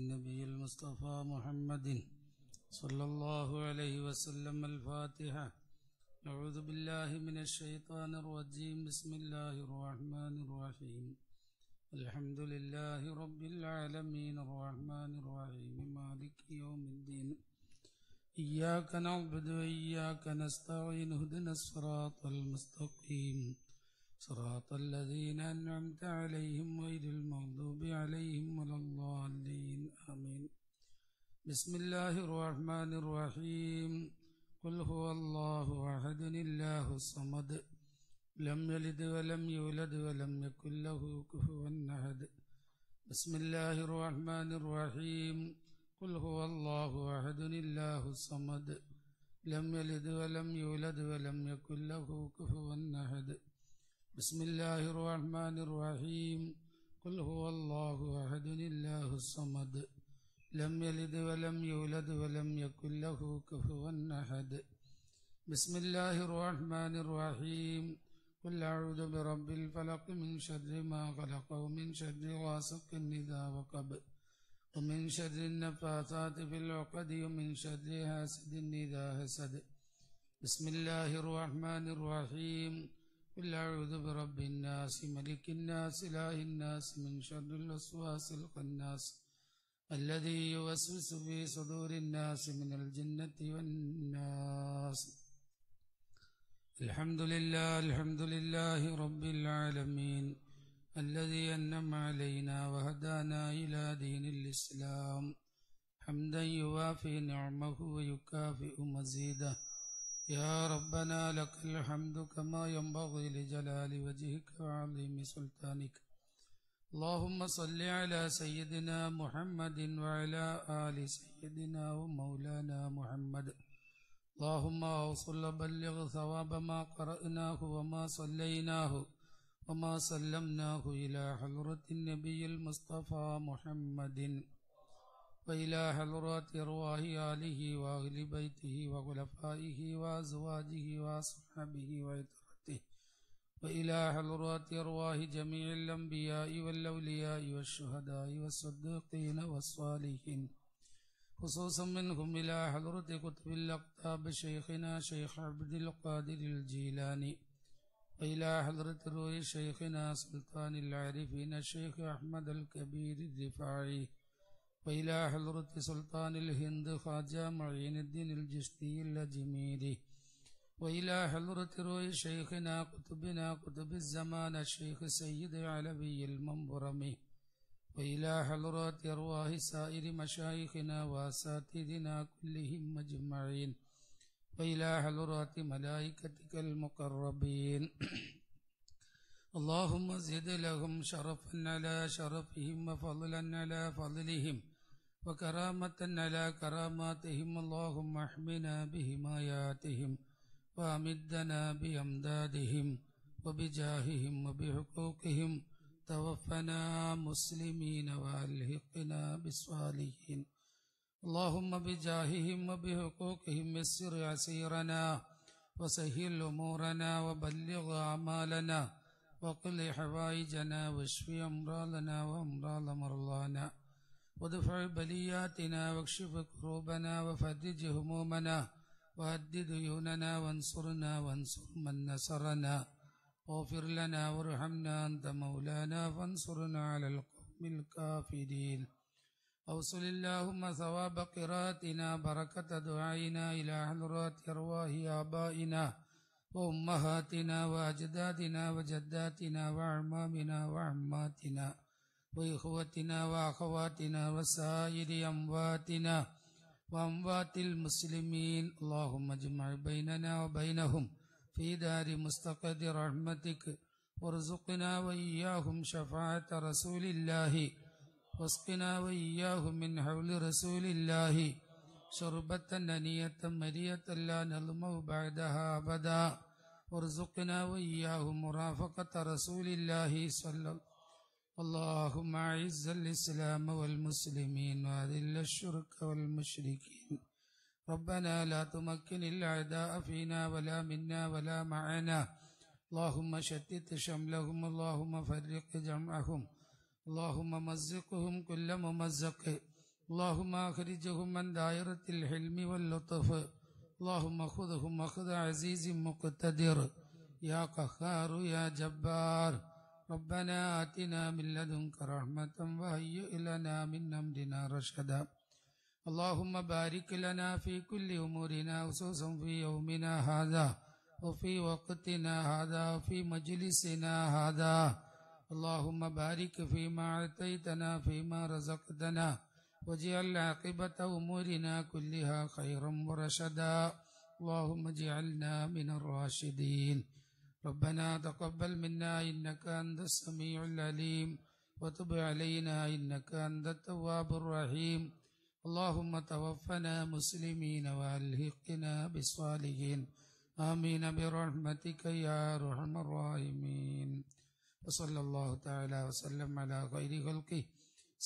النبي المصطفى محمد صلى الله عليه وسلم الفاتحة أعوذ بالله من الشيطان الرجيم بسم الله الرحمن الرحيم الحمد لله رب العالمين الرحمن الرحيم مالك يوم الدين إياك نعبد وإياك نستعين اهدنا الصراط المستقيم صراط الذين أنعمت عليهم غير المغضوب عليهم ولا الضالين آمين بسم الله الرحمن الرحيم قل هو الله أحد الله الصمد لم يلد ولم يولد ولم يكن له كفوا أحد بسم الله الرحمن الرحيم قل هو الله أحد الله الصمد لم يلد ولم يولد ولم يكن له كفوا أحد بسم الله الرحمن الرحيم قل هو الله أحد الله الصمد لم يلد ولم يولد ولم يكن له كفوا أحد بسم الله الرحمن الرحيم قل أعوذ برب الفلق من شر ما خلق ومن شر غاسق إذا وقب ومن شر النفاثات في العقد ومن شر حاسد إذا حسد بسم الله الرحمن الرحيم قل أعوذ برب الناس ملك الناس إله الناس من شر الوسواس القناس الذي يوسوس في صدور الناس من الجنة والناس الحمد لله الحمد لله رب العالمين الذي أنم علينا وهدانا إلى دين الإسلام حمدا يوافي نعمه ويكافئ مزيده يا ربنا لك الحمد كما ينبغي لجلال وجهك وعظيم سلطانك اللهم صل على سيدنا محمد وعلى آل سيدنا ومولانا محمد اللهم أوصل بلغ ثواب ما قرأناه وما صليناه وما سلمناه إلى حضرة النبي المصطفى محمد وإلى حضرات أرواح آله وأهل بيته وخلفائه وأزواجه وأصحابه وإترته وإلى حضرات أرواح جميع الأنبياء والأولياء والشهداء والصديقين والصالحين خصوصا منهم إلى حضرة كتب الأقطاب شيخنا شيخ عبد القادر الجيلاني وإلى حضرة روح شيخنا سلطان العارفين الشيخ أحمد الكبير الرفاعي وإلى حضرة سلطان الهند خواجة معين الدين الجشتي الأجميدي وإلى حضرة روي شيخنا قطبنا قطب الزمان الشيخ سيد علوي المنبرمي وإلى حضرة أرواح سائر مشايخنا وأساتذنا كلهم مجمعين وإلى حضرة ملائكتك المقربين اللهم زد لهم شرفا على شرفهم وفضلا على فضلهم وكرامة على كراماتهم اللهم احمنا بهماياتهم وأمدنا بأمدادهم وبجاههم وبحقوقهم توفنا مسلمين وألحقنا بالصالحين اللهم بجاههم وبحقوقهم يسر عسيرنا وسهل أمورنا وبلغ أعمالنا وقل حوائجنا واشف أمرالنا وأمرال مرضانا ودفع بلياتنا واكشف كروبنا وفرج همومنا وهدد ديوننا وانصرنا وانصر من نصرنا واغفر لنا وارحمنا أنت مولانا فانصرنا على القوم الكافرين أوصل اللهم ثواب قراءتنا بركة دعائنا إلى حضرات أرواح آبائنا وأمهاتنا وأجدادنا وجداتنا وأعمامنا وعماتنا وإخوتنا وأخواتنا وسائر أمواتنا وأموات المسلمين اللهم اجمع بيننا وبينهم في دار مستقد رحمتك وارزقنا وإياهم شفاعة رسول الله واسقنا وإياهم من حول رسول الله شربة ننية مرية لا نلمو بعدها أبدا وارزقنا وإياهم مرافقة رسول الله صلى الله عليه وسلم اللهم أعز الإسلام والمسلمين وأذل الشرك والمشركين ربنا لا تمكن الأعداء فينا ولا منا ولا معنا اللهم شتت شملهم اللهم فرق جمعهم اللهم مزقهم كل ممزق اللهم أخرجهم من دائرة الحلم واللطف اللهم خذهم أخذ عزيز مقتدر يا قهار يا جبار ربنا آتنا من لدنك رحمة وهيئ لنا من أمرنا رشدا اللهم بارك لنا في كل أمورنا خصوصا في يومنا هذا وفي وقتنا هذا وفي مجلسنا هذا اللهم بارك فيما أعطيتنا فيما رزقتنا واجعل عاقبة أمورنا كلها خيرا ورشدا اللهم اجعلنا من الراشدين ربنا تقبل منا إنك أنت السميع العليم وتب علينا إنك أنت التواب الرحيم اللهم توفنا مسلمين وألحقنا بالصالحين آمين برحمتك يا أرحم الراحمين وصلى الله تعالى وسلم على خير خلقه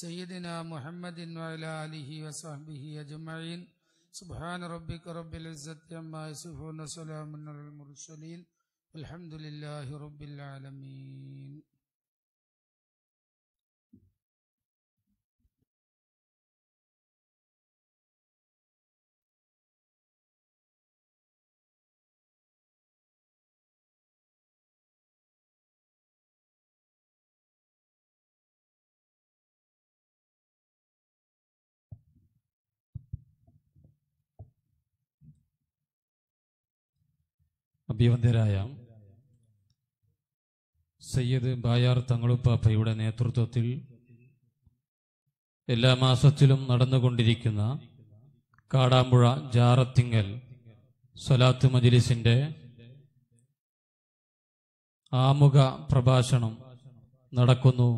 سيدنا محمد وعلى آله وصحبه أجمعين سبحان ربك رب العزة عما يصفون وسلام على المرسلين الحمد لله رب العالمين അഭിവന്ദരായ സയ്യദ് ബായാർ തങ്ങളുപ്പാപ്പയുടെ നേതൃത്വത്തിൽ എല്ലാ മാസത്തിലും നടന്നുകൊണ്ടിരിക്കുന്ന കാടാമ്പുഴ ജാറത്തിങ്ങൽ സൊലാത്ത് മജിലിസിന്റെ ആമുഖ പ്രഭാഷണം നടക്കുന്നു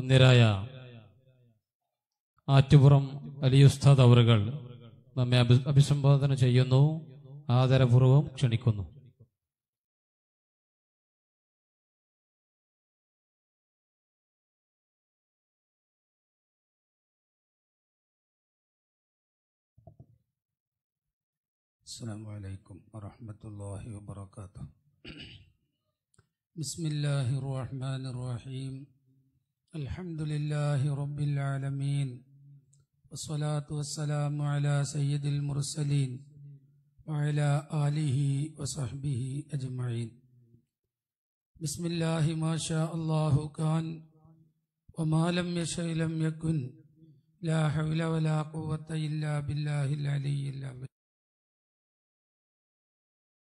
ഒന്നിരായ ആറ്റുപുറം അലി ഉസ്താദ് അവറുകൾ നമ്മെ അഭിസംബോധന ചെയ്യുന്നു ആദരപൂർവം ക്ഷണിക്കുന്നു السلام عليكم ورحمة الله وبركاته بسم الله الرحمن الرحيم الحمد لله رب العالمين والصلاة والسلام على سيد المرسلين وعلى آله وصحبه أجمعين بسم الله ما شاء الله كان وما لم يشأ لم يكن لا حول ولا قوة إلا بالله العلي العظيم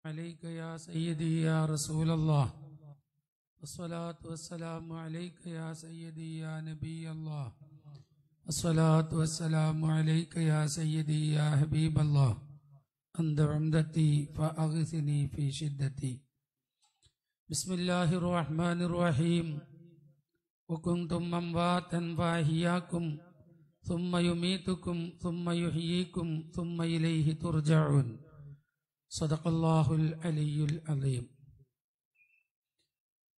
عليك يا سيدي يا رسول الله الصلاة والسلام عليك يا سيدي يا نبي الله الصلاة والسلام عليك يا سيدي يا حبيب الله عند عمدتي فأغثني في شدتي بسم الله الرحمن الرحيم وكنتم أمواتا فأحياكم ثم يميتكم ثم يحييكم ثم إليه ترجعون صدق الله العلي العظيم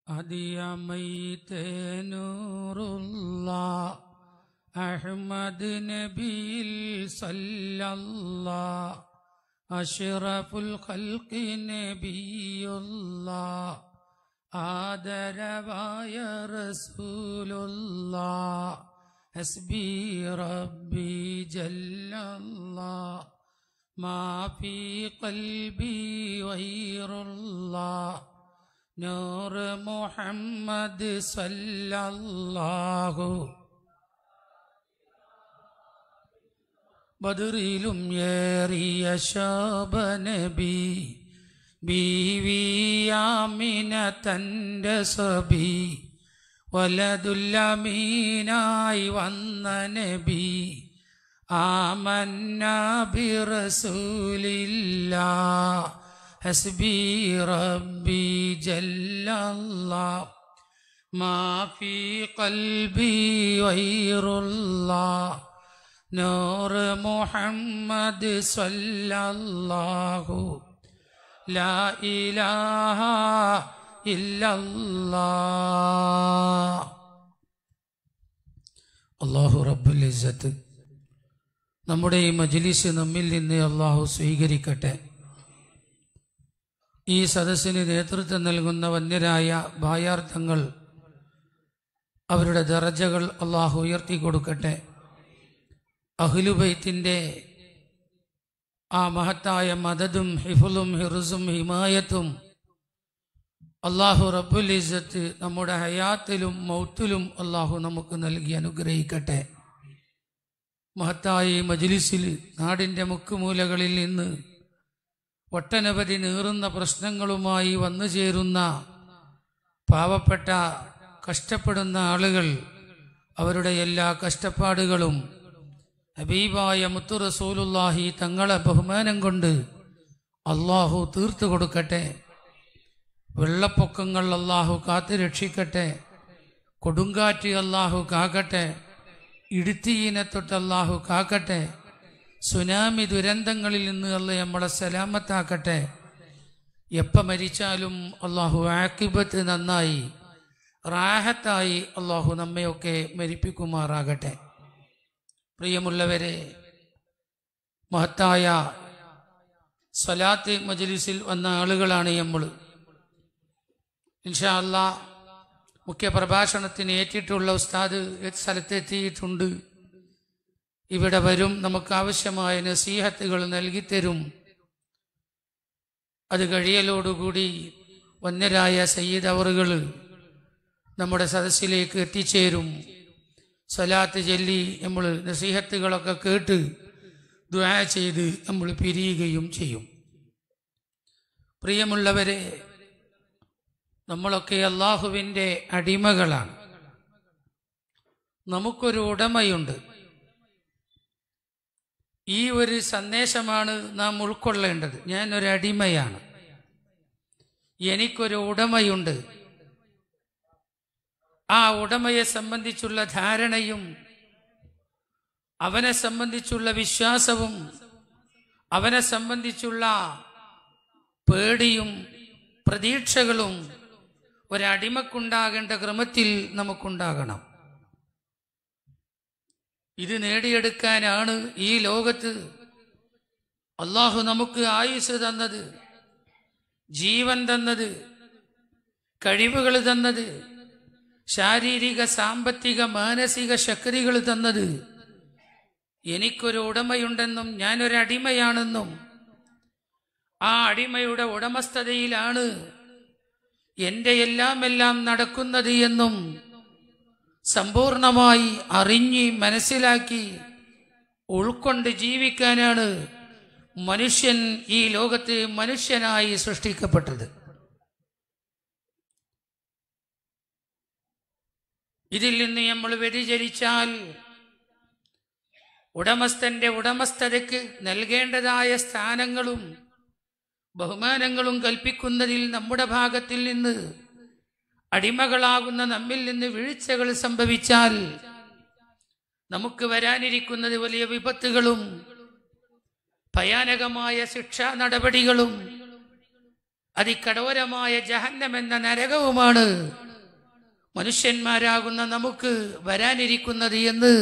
أدي ميت نور الله أحمد نبي صلى الله أشرف الخلق نبي الله يا رسول الله حسبي ربي جل الله ما في قلبي غير الله نور محمد صلى الله ബദറിലും ഏറിയ ശോഭനബി ബീവിയാമിന തൻ്റെ സബി വലതുല്ലമീനായി വന്ന നബി آمنا برسول الله حسبي ربي جل الله ما في قلبي غير الله نور محمد صلى الله لا إله إلا الله الله رب العزة നമ്മുടെ ഈ മജ്ലിസ് നമ്മിൽ നിന്ന് അള്ളാഹു സ്വീകരിക്കട്ടെ ഈ സദസ്സിന് നേതൃത്വം നൽകുന്ന വന്യരായ ഭായാർത്ഥങ്ങൾ അവരുടെ ദറജകൾ അള്ളാഹു ഉയർത്തി കൊടുക്കട്ടെ അഹ്ലുബൈത്തിൻ്റെ ആ മഹത്തായ മദതും ഹിഫുലും ഹിറുസും ഹിമായത്തും അള്ളാഹു റബ്ബുൽ ഇസത്ത് നമ്മുടെ ഹയാത്തിലും മൗത്തിലും അള്ളാഹു നമുക്ക് നൽകി അനുഗ്രഹിക്കട്ടെ മഹത്തായ മജിലിസിൽ നാടിൻ്റെ മുക്കുമൂലകളിൽ നിന്ന് ഒട്ടനവധി നീറുന്ന പ്രശ്നങ്ങളുമായി വന്നു ചേരുന്ന പാവപ്പെട്ട കഷ്ടപ്പെടുന്ന ആളുകൾ അവരുടെ എല്ലാ കഷ്ടപ്പാടുകളും ഹബീബായ മുത്തു റസൂലുല്ലാഹി തങ്ങളെ ബഹുമാനം കൊണ്ട് അള്ളാഹു തീർത്തു കൊടുക്കട്ടെ വെള്ളപ്പൊക്കങ്ങൾ അള്ളാഹു കാത്തു രക്ഷിക്കട്ടെ കൊടുങ്കാറ്റ് അള്ളാഹു കാക്കട്ടെ ഇടുത്തിയിനെ തൊട്ട് അള്ളാഹു കാക്കട്ടെ സുനാമി ദുരന്തങ്ങളിൽ നിന്ന് അല്ല നമ്മളെ സലാമത്താക്കട്ടെ എപ്പ മരിച്ചാലും അള്ളാഹു ആക്കിബത്ത് നന്നായി റാഹത്തായി അള്ളാഹു നമ്മയൊക്കെ മരിപ്പിക്കുമാറാകട്ടെ പ്രിയമുള്ളവരെ മഹത്തായ സ്വലാത്ത് മജലിസിൽ വന്ന ആളുകളാണ് നമ്മൾ ഇൻഷാ അള്ളാഹ് മുഖ്യ പ്രഭാഷണത്തിന് ഏറ്റിട്ടുള്ള ഉസ്താദ് സ്ഥലത്തെത്തിയിട്ടുണ്ട് ഇവിടെ വരും നമുക്ക് ആവശ്യമായ നസീഹത്തുകൾ നൽകിത്തരും അത് കഴിയലോടുകൂടി വന്യരായ സയ്യിദ് അവറുകൾ നമ്മുടെ സദസ്സിലേക്ക് എത്തിച്ചേരും സലാത്ത് ചെല്ലി നമ്മൾ നസീഹത്തുകളൊക്കെ കേട്ട് ദ്വാ ചെയ്ത് നമ്മൾ പിരിയുകയും ചെയ്യും പ്രിയമുള്ളവരെ നമ്മളൊക്കെ അള്ളാഹുവിൻ്റെ അടിമകളാണ് നമുക്കൊരു ഉടമയുണ്ട് ഈ ഒരു സന്ദേശമാണ് നാം ഉൾക്കൊള്ളേണ്ടത് ഞാനൊരു അടിമയാണ് എനിക്കൊരു ഉടമയുണ്ട് ആ ഉടമയെ സംബന്ധിച്ചുള്ള ധാരണയും അവനെ സംബന്ധിച്ചുള്ള വിശ്വാസവും അവനെ സംബന്ധിച്ചുള്ള പേടിയും പ്രതീക്ഷകളും ഒരടിമക്കുണ്ടാകേണ്ട ക്രമത്തിൽ നമുക്കുണ്ടാകണം ഇത് നേടിയെടുക്കാനാണ് ഈ ലോകത്ത് അള്ളാഹു നമുക്ക് ആയുസ് തന്നത് ജീവൻ തന്നത് കഴിവുകൾ തന്നത് ശാരീരിക സാമ്പത്തിക മാനസിക ശക്തികൾ തന്നത് എനിക്കൊരു ഉടമയുണ്ടെന്നും ഞാനൊരടിമയാണെന്നും ആ അടിമയുടെ ഉടമസ്ഥതയിലാണ് എന്റെ എല്ലാം എല്ലാം നടക്കുന്നത് എന്നും സമ്പൂർണമായി അറിഞ്ഞ് മനസ്സിലാക്കി ഉൾക്കൊണ്ട് ജീവിക്കാനാണ് മനുഷ്യൻ ഈ ലോകത്ത് മനുഷ്യനായി സൃഷ്ടിക്കപ്പെട്ടത് ഇതിൽ നിന്ന് നമ്മൾ വ്യതിചരിച്ചാൽ ഉടമസ്ഥന്റെ ഉടമസ്ഥതയ്ക്ക് നൽകേണ്ടതായ സ്ഥാനങ്ങളും ബഹുമാനങ്ങളും കൽപ്പിക്കുന്നതിൽ നമ്മുടെ ഭാഗത്തിൽ നിന്ന് അടിമകളാകുന്ന നമ്മിൽ നിന്ന് വീഴ്ചകൾ സംഭവിച്ചാൽ നമുക്ക് വരാനിരിക്കുന്നത് വലിയ വിപത്തുകളും ഭയാനകമായ ശിക്ഷാ നടപടികളും അതികഠോരമായ ജഹന്നം എന്ന നരകവുമാണ് മനുഷ്യന്മാരാകുന്ന നമുക്ക് വരാനിരിക്കുന്നത് എന്ന്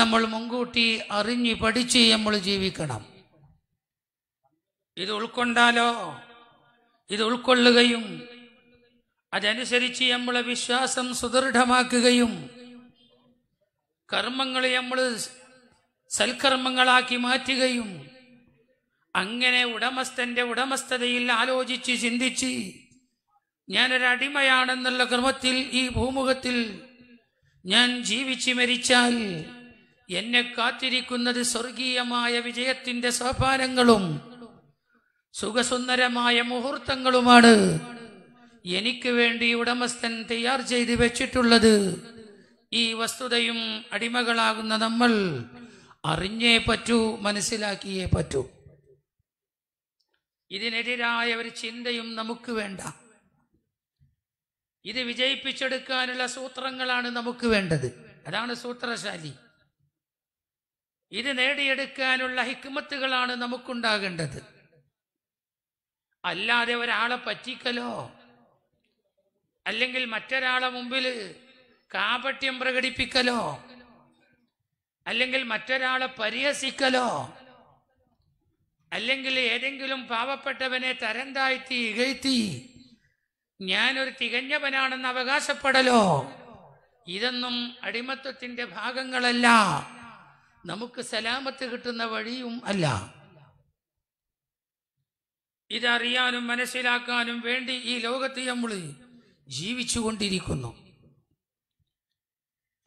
നമ്മൾ മുൻകൂട്ടി അറിഞ്ഞു പഠിച്ച് നമ്മൾ ജീവിക്കണം ഇത് ഉൾക്കൊണ്ടാലോ ഇത് ഉൾക്കൊള്ളുകയും അതനുസരിച്ച് നമ്മളെ വിശ്വാസം സുദൃഢമാക്കുകയും കർമ്മങ്ങളെ നമ്മൾ സൽക്കർമ്മങ്ങളാക്കി മാറ്റുകയും അങ്ങനെ ഉടമസ്ഥന്റെ ഉടമസ്ഥതയിൽ ആലോചിച്ച് ചിന്തിച്ച് ഞാനൊരടിമയാണെന്നുള്ള ക്രമത്തിൽ ഈ ഭൂമുഖത്തിൽ ഞാൻ ജീവിച്ച് മരിച്ചാൽ എന്നെ കാത്തിരിക്കുന്നത് സ്വർഗീയമായ വിജയത്തിന്റെ സോപാനങ്ങളും സുഖസുന്ദരമായ മുഹൂർത്തങ്ങളുമാണ് എനിക്ക് വേണ്ടി ഉടമസ്ഥൻ തയ്യാർ ചെയ്ത് വെച്ചിട്ടുള്ളത് ഈ വസ്തുതയും അടിമകളാകുന്ന നമ്മൾ അറിഞ്ഞേ പറ്റൂ മനസ്സിലാക്കിയേ പറ്റൂ ഇതിനെതിരായ ഒരു ചിന്തയും നമുക്ക് വേണ്ട ഇത് വിജയിപ്പിച്ചെടുക്കാനുള്ള സൂത്രങ്ങളാണ് നമുക്ക് വേണ്ടത് അതാണ് സൂത്രശാലി ഇത് നേടിയെടുക്കാനുള്ള ഹിക്മത്തുകളാണ് നമുക്കുണ്ടാകേണ്ടത് അല്ലാതെ ഒരാളെ പറ്റിക്കലോ അല്ലെങ്കിൽ മറ്റൊരാളെ മുമ്പിൽ കാപട്യം പ്രകടിപ്പിക്കലോ അല്ലെങ്കിൽ മറ്റൊരാളെ പരിഹസിക്കലോ അല്ലെങ്കിൽ ഏതെങ്കിലും പാവപ്പെട്ടവനെ തരം താഴ്ത്തി ഇകഴ്ത്തി ഞാനൊരു തികഞ്ഞവനാണെന്ന് അവകാശപ്പെടലോ ഇതൊന്നും അടിമത്വത്തിന്റെ ഭാഗങ്ങളല്ല നമുക്ക് സലാമത്ത് കിട്ടുന്ന വഴിയും അല്ല ഇതറിയാനും മനസ്സിലാക്കാനും വേണ്ടി ഈ ലോകത്ത് നമ്മൾ ജീവിച്ചുകൊണ്ടിരിക്കുന്നു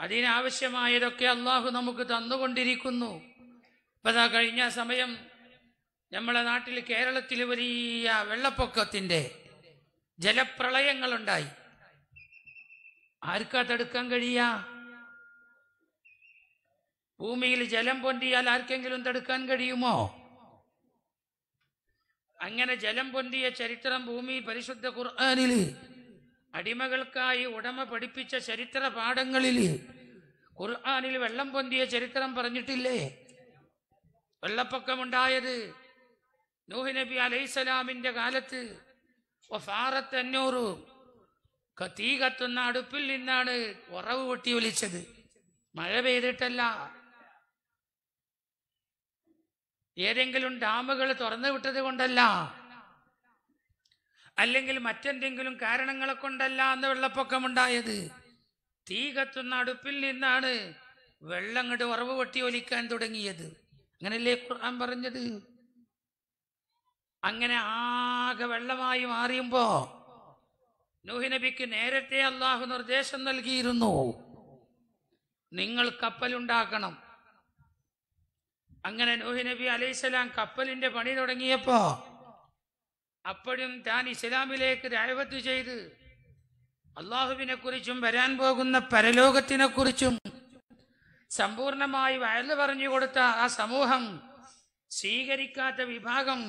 അതിനാവശ്യമായതൊക്കെ അള്ളാഹു നമുക്ക് തന്നുകൊണ്ടിരിക്കുന്നു ഇപ്പതാ കഴിഞ്ഞ സമയം നമ്മളെ നാട്ടിൽ കേരളത്തിൽ വലിയ വെള്ളപ്പൊക്കത്തിൻ്റെ ജലപ്രളയങ്ങളുണ്ടായി ആർക്കാ തടുക്കാൻ കഴിയ ഭൂമിയിൽ ജലം പൊന്തിയാൽ ആർക്കെങ്കിലും തടുക്കാൻ കഴിയുമോ അങ്ങനെ ജലം പൊന്തിയ ചരിത്രം ഭൂമി പരിശുദ്ധ ഖുർആാനിൽ അടിമകൾക്കായി ഉടമ പഠിപ്പിച്ച ചരിത്ര പാഠങ്ങളിൽ ഖുർആാനിൽ വെള്ളം പൊന്തിയ ചരിത്രം പറഞ്ഞിട്ടില്ലേ വെള്ളപ്പൊക്കമുണ്ടായത് നൂഹ് നബി അലൈസലാമിന്റെ കാലത്ത് അഞ്ഞൂറ് തീ കത്തുന്ന അടുപ്പിൽ നിന്നാണ് ഉറവ് പൊട്ടി വിളിച്ചത് മഴ പെയ്തിട്ടല്ല ഏതെങ്കിലും ഡാമുകൾ തുറന്നു വിട്ടത് കൊണ്ടല്ല അല്ലെങ്കിൽ മറ്റെന്തെങ്കിലും കാരണങ്ങളെ കൊണ്ടല്ല എന്ന് വെള്ളപ്പൊക്കമുണ്ടായത് തീ കത്തുന്ന അടുപ്പിൽ നിന്നാണ് വെള്ളം കണ്ട് ഉറവ് വെട്ടി ഒലിക്കാൻ തുടങ്ങിയത് അങ്ങനല്ലേ ഖുർആൻ പറഞ്ഞത് അങ്ങനെ ആകെ വെള്ളമായി മാറിയുമ്പോ നബിക്ക് നേരത്തെ അള്ളാഹു നിർദ്ദേശം നൽകിയിരുന്നു നിങ്ങൾ കപ്പലുണ്ടാക്കണം അങ്ങനെ നൂഹ് നബി അലൈഹിസ്സലാം കപ്പലിന്റെ പണി തുടങ്ങിയപ്പോ അപ്പോഴും താൻ ഇസ്ലാമിലേക്ക് രായവത്ത് ചെയ്ത് അള്ളാഹുവിനെ കുറിച്ചും വരാൻ പോകുന്ന പരലോകത്തിനെ കുറിച്ചും സമ്പൂർണമായി വയലു പറഞ്ഞു കൊടുത്ത ആ സമൂഹം സ്വീകരിക്കാത്ത വിഭാഗം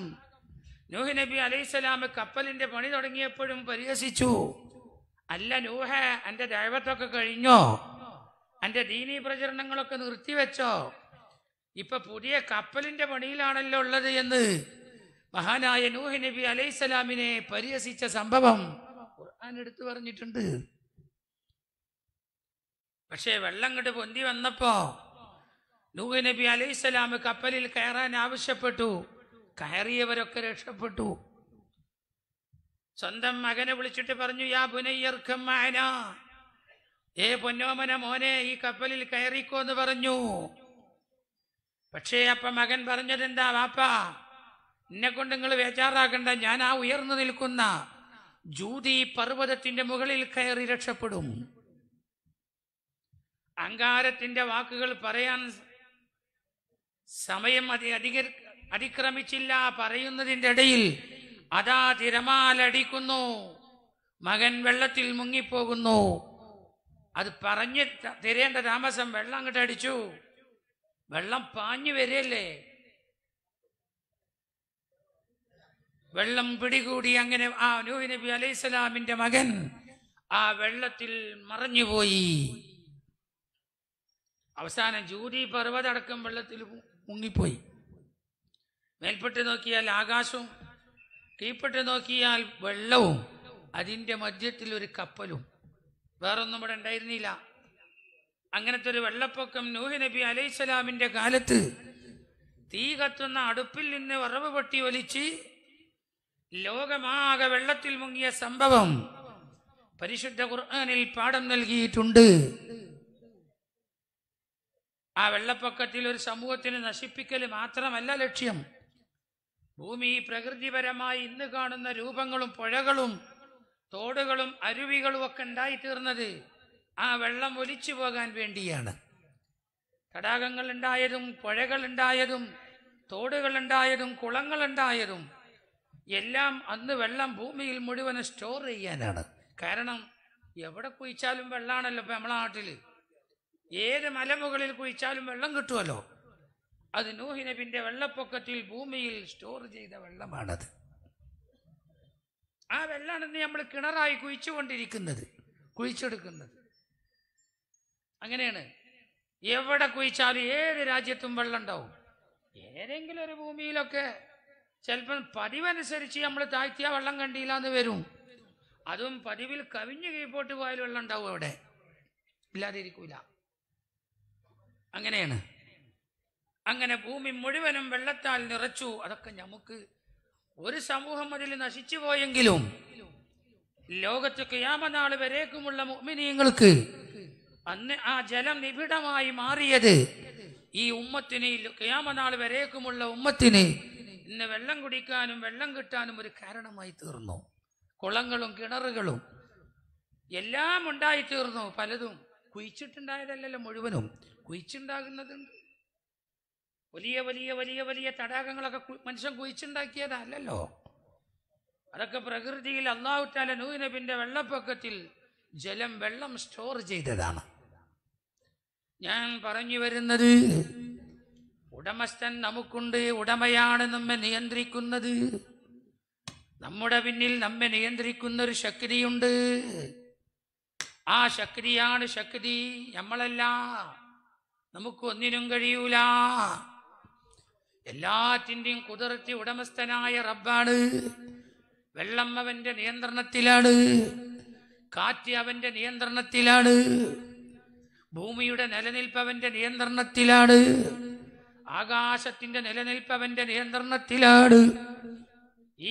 നൂഹ് നബി അലൈഹിസ്സലാം കപ്പലിന്റെ പണി തുടങ്ങിയപ്പോഴും പരിഹസിച്ചു അല്ല നൂഹ എന്റെ ദൈവത്തൊക്കെ കഴിഞ്ഞോ എന്റെ ദീനീ പ്രചരണങ്ങളൊക്കെ നിർത്തിവെച്ചോ ഇപ്പൊ പുതിയ കപ്പലിന്റെ പണിയിലാണല്ലോ ഉള്ളത് എന്ന് മഹാനായ നൂഹ് നബി അലൈഹിസ്സലാമിനെ പരിഹസിച്ച സംഭവം ഖുർആൻ എടുത്തു പറഞ്ഞിട്ടുണ്ട് പക്ഷേ വെള്ളം കണ്ട് പൊന്തി വന്നപ്പോ നൂഹ് നബി അലൈഹിസ്സലാം കപ്പലിൽ കയറാൻ ആവശ്യപ്പെട്ടു കയറിയവരൊക്കെ രക്ഷപ്പെട്ടു സ്വന്തം മകനെ വിളിച്ചിട്ട് പറഞ്ഞു യാ പുനയ്യർക്കം ഏ പൊന്നോമന മോനെ ഈ കപ്പലിൽ കയറിക്കോ എന്ന് പറഞ്ഞു പക്ഷേ അപ്പ മകൻ എന്താ വാപ്പാ എന്നെ കൊണ്ട് നിങ്ങൾ വേചാറാക്കണ്ട ഞാൻ ആ ഉയർന്നു നിൽക്കുന്ന ജൂതി പർവ്വതത്തിന്റെ മുകളിൽ കയറി രക്ഷപ്പെടും അങ്കാരത്തിന്റെ വാക്കുകൾ പറയാൻ സമയം അതി അധിക അതിക്രമിച്ചില്ല പറയുന്നതിൻ്റെ ഇടയിൽ അതാ തിരമാലടിക്കുന്നു മകൻ വെള്ളത്തിൽ മുങ്ങിപ്പോകുന്നു അത് പറഞ്ഞ് തരേണ്ട താമസം വെള്ളം അങ്ങോട്ട് അടിച്ചു വെള്ളം പാഞ്ഞു വരല്ലേ വെള്ളം പിടികൂടി അങ്ങനെ ആ നൂഹി നബി അലൈഹിസ്സലാമിന്റെ മകൻ ആ വെള്ളത്തിൽ മറഞ്ഞുപോയി അവസാനം ജൂതി പർവ്വതടക്കം വെള്ളത്തിൽ മുങ്ങിപ്പോയി മേൽപ്പെട്ട് നോക്കിയാൽ ആകാശവും കീഴ്പ്പെട്ട് നോക്കിയാൽ വെള്ളവും അതിൻ്റെ മധ്യത്തിൽ ഒരു കപ്പലും വേറൊന്നും ഇവിടെ ഉണ്ടായിരുന്നില്ല അങ്ങനത്തെ ഒരു വെള്ളപ്പൊക്കം നൂഹ് നബി അലൈഹിസ്സലാമിന്റെ കാലത്ത് തീ കത്തുന്ന അടുപ്പിൽ നിന്ന് വറവ് പൊട്ടി ഒലിച്ച് ലോകമാകെ വെള്ളത്തിൽ മുങ്ങിയ സംഭവം പരിശുദ്ധ ഖുർആനിൽ പാഠം നൽകിയിട്ടുണ്ട് ആ വെള്ളപ്പൊക്കത്തിൽ ഒരു സമൂഹത്തിന് നശിപ്പിക്കൽ മാത്രമല്ല ലക്ഷ്യം ഭൂമി പ്രകൃതിപരമായി ഇന്ന് കാണുന്ന രൂപങ്ങളും പുഴകളും തോടുകളും അരുവികളും ഒക്കെ ഉണ്ടായി ആ വെള്ളം ഒലിച്ചു പോകാൻ വേണ്ടിയാണ് തടാകങ്ങൾ ഉണ്ടായതും പുഴകൾ ഉണ്ടായതും തോടുകൾ ഉണ്ടായതും കുളങ്ങൾ ഉണ്ടായതും എല്ലാം അന്ന് വെള്ളം ഭൂമിയിൽ മുഴുവൻ സ്റ്റോർ ചെയ്യാനാണ് കാരണം എവിടെ കുഴിച്ചാലും വെള്ളമാണല്ലോ ഇപ്പം നമ്മളെ നാട്ടിൽ ഏത് മലമുകളിൽ കുഴിച്ചാലും വെള്ളം കിട്ടുമല്ലോ അത് നൂഹിനബിൻ്റെ വെള്ളപ്പൊക്കത്തിൽ ഭൂമിയിൽ സ്റ്റോർ ചെയ്ത വെള്ളമാണത് ആ വെള്ളമാണ് നമ്മൾ കിണറായി കുഴിച്ചുകൊണ്ടിരിക്കുന്നത് കുഴിച്ചെടുക്കുന്നത് അങ്ങനെയാണ് എവിടെ കുഴിച്ചാലും ഏത് രാജ്യത്തും വെള്ളം ഉണ്ടാവും ഏതെങ്കിലും ഒരു ഭൂമിയിലൊക്കെ ചിലപ്പം പതിവനുസരിച്ച് നമ്മൾ താഴ്ത്തിയ വെള്ളം കണ്ടില്ല എന്ന് വരും അതും പതിവിൽ കവിഞ്ഞു കീഴ്പോട്ട് പോയാലും വെള്ളം ഉണ്ടാവും അവിടെ ഇല്ലാതിരിക്കൂല അങ്ങനെയാണ് അങ്ങനെ ഭൂമി മുഴുവനും വെള്ളത്താൽ നിറച്ചു അതൊക്കെ നമുക്ക് ഒരു സമൂഹം അതിൽ നശിച്ചു പോയെങ്കിലും ലോകത്ത് ക്യാമനാൾ വരേക്കുമുള്ള മുഗ്മിനീയങ്ങൾക്ക് അന്ന് ആ ജലം നിബിഡമായി മാറിയത് ഈ ഉമ്മത്തിന് ക്യാമനാൾ വരേക്കുമുള്ള ഉമ്മത്തിന് ഇന്ന് വെള്ളം കുടിക്കാനും വെള്ളം കിട്ടാനും ഒരു കാരണമായി തീർന്നു കുളങ്ങളും കിണറുകളും എല്ലാം ഉണ്ടായി തീർന്നു പലതും കുഴിച്ചിട്ടുണ്ടായതല്ലല്ലോ മുഴുവനും കുഴിച്ചുണ്ടാകുന്നതുണ്ട് വലിയ വലിയ വലിയ വലിയ തടാകങ്ങളൊക്കെ മനുഷ്യൻ കുഴിച്ചുണ്ടാക്കിയതല്ലല്ലോ അതൊക്കെ പ്രകൃതിയിൽ അള്ളാഹുറ്റാല നൂനബിന്റെ വെള്ളപ്പൊക്കത്തിൽ ജലം വെള്ളം സ്റ്റോർ ചെയ്തതാണ് ഞാൻ പറഞ്ഞു വരുന്നത് ഉടമസ്ഥൻ നമുക്കുണ്ട് ഉടമയാണ് നമ്മെ നിയന്ത്രിക്കുന്നത് നമ്മുടെ പിന്നിൽ നമ്മെ നിയന്ത്രിക്കുന്ന ഒരു ശക്തിയുണ്ട് ആ ശക്തിയാണ് ശക്തി നമ്മളല്ല നമുക്ക് ഒന്നിനും കഴിയൂല എല്ലാറ്റിൻ്റെയും കുതിർത്തി ഉടമസ്ഥനായ റബ്ബാണ് വെള്ളം അവന്റെ നിയന്ത്രണത്തിലാണ് കാറ്റ് അവന്റെ നിയന്ത്രണത്തിലാണ് ഭൂമിയുടെ നിലനിൽപ്പവന്റെ നിയന്ത്രണത്തിലാണ് ആകാശത്തിന്റെ നിലനിൽപ്പവന്റെ നിയന്ത്രണത്തിലാണ്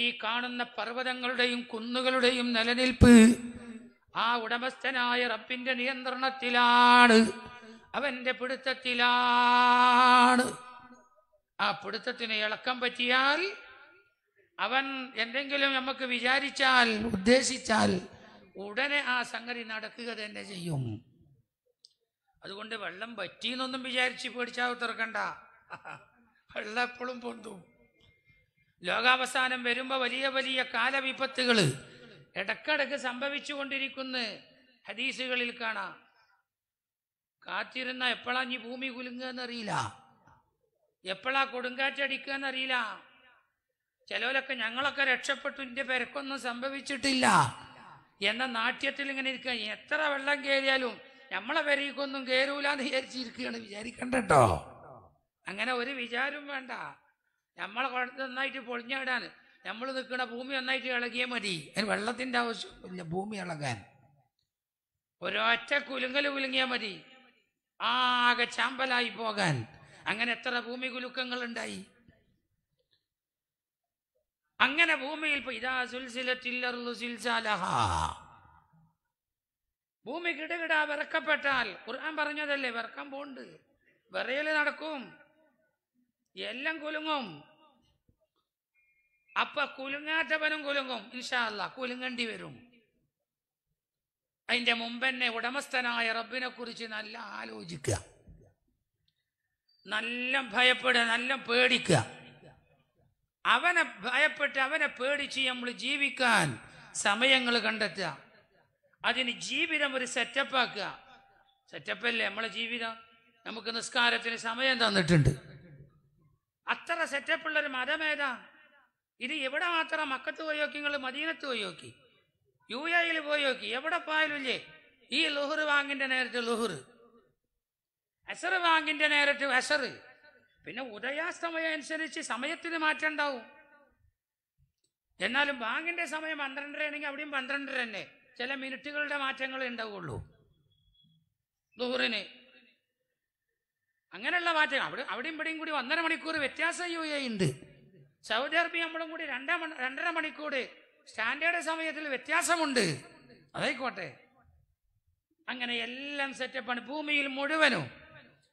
ഈ കാണുന്ന പർവ്വതങ്ങളുടെയും കുന്നുകളുടെയും നിലനിൽപ്പ് ആ ഉടമസ്ഥനായ റബ്ബിന്റെ നിയന്ത്രണത്തിലാണ് അവന്റെ പിടുത്തത്തിലാണ് ആ പിടുത്തത്തിന് ഇളക്കം പറ്റിയാൽ അവൻ എന്തെങ്കിലും നമുക്ക് വിചാരിച്ചാൽ ഉദ്ദേശിച്ചാൽ ഉടനെ ആ സംഗതി നടക്കുക തന്നെ ചെയ്യും അതുകൊണ്ട് വെള്ളം പറ്റിയെന്നൊന്നും വിചാരിച്ച് പേടിച്ചാവ് തുറക്കണ്ട വെള്ളം എപ്പോഴും പൊന്തും ലോകാവസാനം വരുമ്പോൾ വലിയ വലിയ കാലവിപത്തുകൾ ഇടക്കിടക്ക് സംഭവിച്ചു കൊണ്ടിരിക്കുന്ന ഹദീസുകളിൽ കാണാം കാത്തിരുന്ന എപ്പോഴാ നീ ഭൂമി കുലുങ്ങുക എന്നറിയില്ല എപ്പോഴാ കൊടുങ്കാറ്റടിക്കുക എന്നറിയില്ല ചിലവരൊക്കെ ഞങ്ങളൊക്കെ രക്ഷപ്പെട്ടു എൻ്റെ പെരക്കൊന്നും സംഭവിച്ചിട്ടില്ല എന്ന നാട്യത്തിൽ ഇങ്ങനെ ഇരിക്കുക എത്ര വെള്ളം കയറിയാലും നമ്മളെ വരയ്ക്കൊന്നും കയറൂലെന്ന് വിചാരിച്ചിരിക്കുകയാണ് വിചാരിക്കണ്ടോ അങ്ങനെ ഒരു വിചാരവും വേണ്ട നമ്മളെ കുഴത്ത് നന്നായിട്ട് പൊളിഞ്ഞിടാൻ നമ്മൾ നിൽക്കുന്ന ഭൂമി നന്നായിട്ട് ഇളകിയേ മതി അതിന് വെള്ളത്തിൻ്റെ ആവശ്യമില്ല ഭൂമി ഇളകാൻ ഒരൊറ്റ കുലുങ്ങൽ കുലുങ്ങിയാൽ മതി ആകെ ചാമ്പലായി പോകാൻ അങ്ങനെ എത്ര ഭൂമി കുലുക്കങ്ങൾ ഉണ്ടായി അങ്ങനെ ഭൂമിയിൽ ഇതാ സുൽസാലഹ ഭൂമി കിടകിടാ വിറക്കപ്പെട്ടാൽ ഖുർആൻ പറഞ്ഞതല്ലേ വിറക്കാൻ പോണ്ട് വിറയൽ നടക്കും എല്ലാം കുലുങ്ങും അപ്പൊ കുലുങ്ങാത്തവനും കുലുങ്ങും ഇൻഷാല്ല കുലുങ്ങേണ്ടി വരും അതിന്റെ മുമ്പന്നെ ഉടമസ്ഥനായ റബ്ബിനെ കുറിച്ച് നല്ല ആലോചിക്കുക നല്ല ഭയപ്പെടുക നല്ല പേടിക്കുക അവനെ ഭയപ്പെട്ട് അവനെ പേടിച്ച് നമ്മൾ ജീവിക്കാൻ സമയങ്ങൾ കണ്ടെത്തുക അതിന് ജീവിതം ഒരു സെറ്റപ്പ് ആക്കുക സെറ്റപ്പ് അല്ലേ നമ്മളെ ജീവിതം നമുക്ക് നിസ്കാരത്തിന് സമയം തന്നിട്ടുണ്ട് അത്ര സെറ്റപ്പുള്ളൊരു മതമേതാ ഇത് എവിടെ മാത്രം മക്കത്ത് പോയി നോക്കി നിങ്ങൾ മദീനത്ത് പോയി നോക്കി യു എയിൽ പോയി നോക്കി എവിടെ പോയാലും ഇല്ലേ ഈ ലുഹുർ വാങ്ങിന്റെ നേരത്തെ ലുഹുർ അസർ വാങ്ങിന്റെ നേരത്തെ അസർ പിന്നെ ഉദയാസ്തമയം അനുസരിച്ച് സമയത്തിന് മാറ്റം ഉണ്ടാവും എന്നാലും ബാങ്കിന്റെ സമയം പന്ത്രണ്ടര ആണെങ്കിൽ അവിടെയും പന്ത്രണ്ടര തന്നെ ചില മിനിറ്റുകളുടെ മാറ്റങ്ങൾ ഉണ്ടാവുള്ളൂ ദുഹറിന് അങ്ങനെയുള്ള മാറ്റങ്ങൾ അവിടെ അവിടെയും ഇവിടെയും കൂടി ഒന്നര മണിക്കൂർ വ്യത്യാസം യു എ ഉണ്ട് സൗദി അറേബ്യ നമ്മളും കൂടി മണി രണ്ടര മണിക്കൂർ സ്റ്റാൻഡേർഡ് സമയത്തിൽ വ്യത്യാസമുണ്ട് അതായിക്കോട്ടെ അങ്ങനെ എല്ലാം സെറ്റപ്പാണ് ഭൂമിയിൽ മുഴുവനും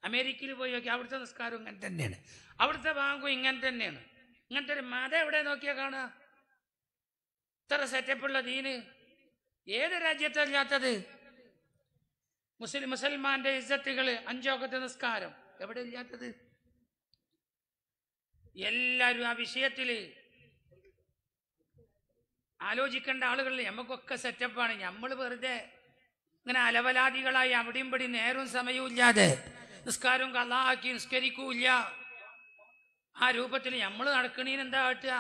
അമേരിക്കയിൽ പോയി നോക്കി അവിടുത്തെ നിസ്കാരം ഇങ്ങനെ തന്നെയാണ് അവിടുത്തെ ബാങ്കും ഇങ്ങനെ തന്നെയാണ് ഇങ്ങനത്തെ ഒരു മത എവിടെ നോക്കിയാൽ കാണുക ഇത്ര സെറ്റപ്പുള്ള ദീന് ഏത് രാജ്യത്തല്ലാത്തത് മുസ്ലിം മുസൽമാന്റെ ഇസ്സത്തുകള് അഞ്ചോക്കത്തെ നിസ്കാരം എവിടെ ഇല്ലാത്തത് എല്ലാവരും ആ വിഷയത്തില് ആലോചിക്കേണ്ട ആളുകളിൽ നമുക്കൊക്കെ സെറ്റപ്പാണ് നമ്മൾ വെറുതെ ഇങ്ങനെ അലവലാദികളായി അവിടെയും പടി നേരവും സമയവും ഇല്ലാതെ നിസ്കാരവും കള്ളാക്കി നിസ്കരിക്കൂല്ല ആ രൂപത്തിൽ നമ്മൾ നടക്കണീനെന്താ കാട്ടുക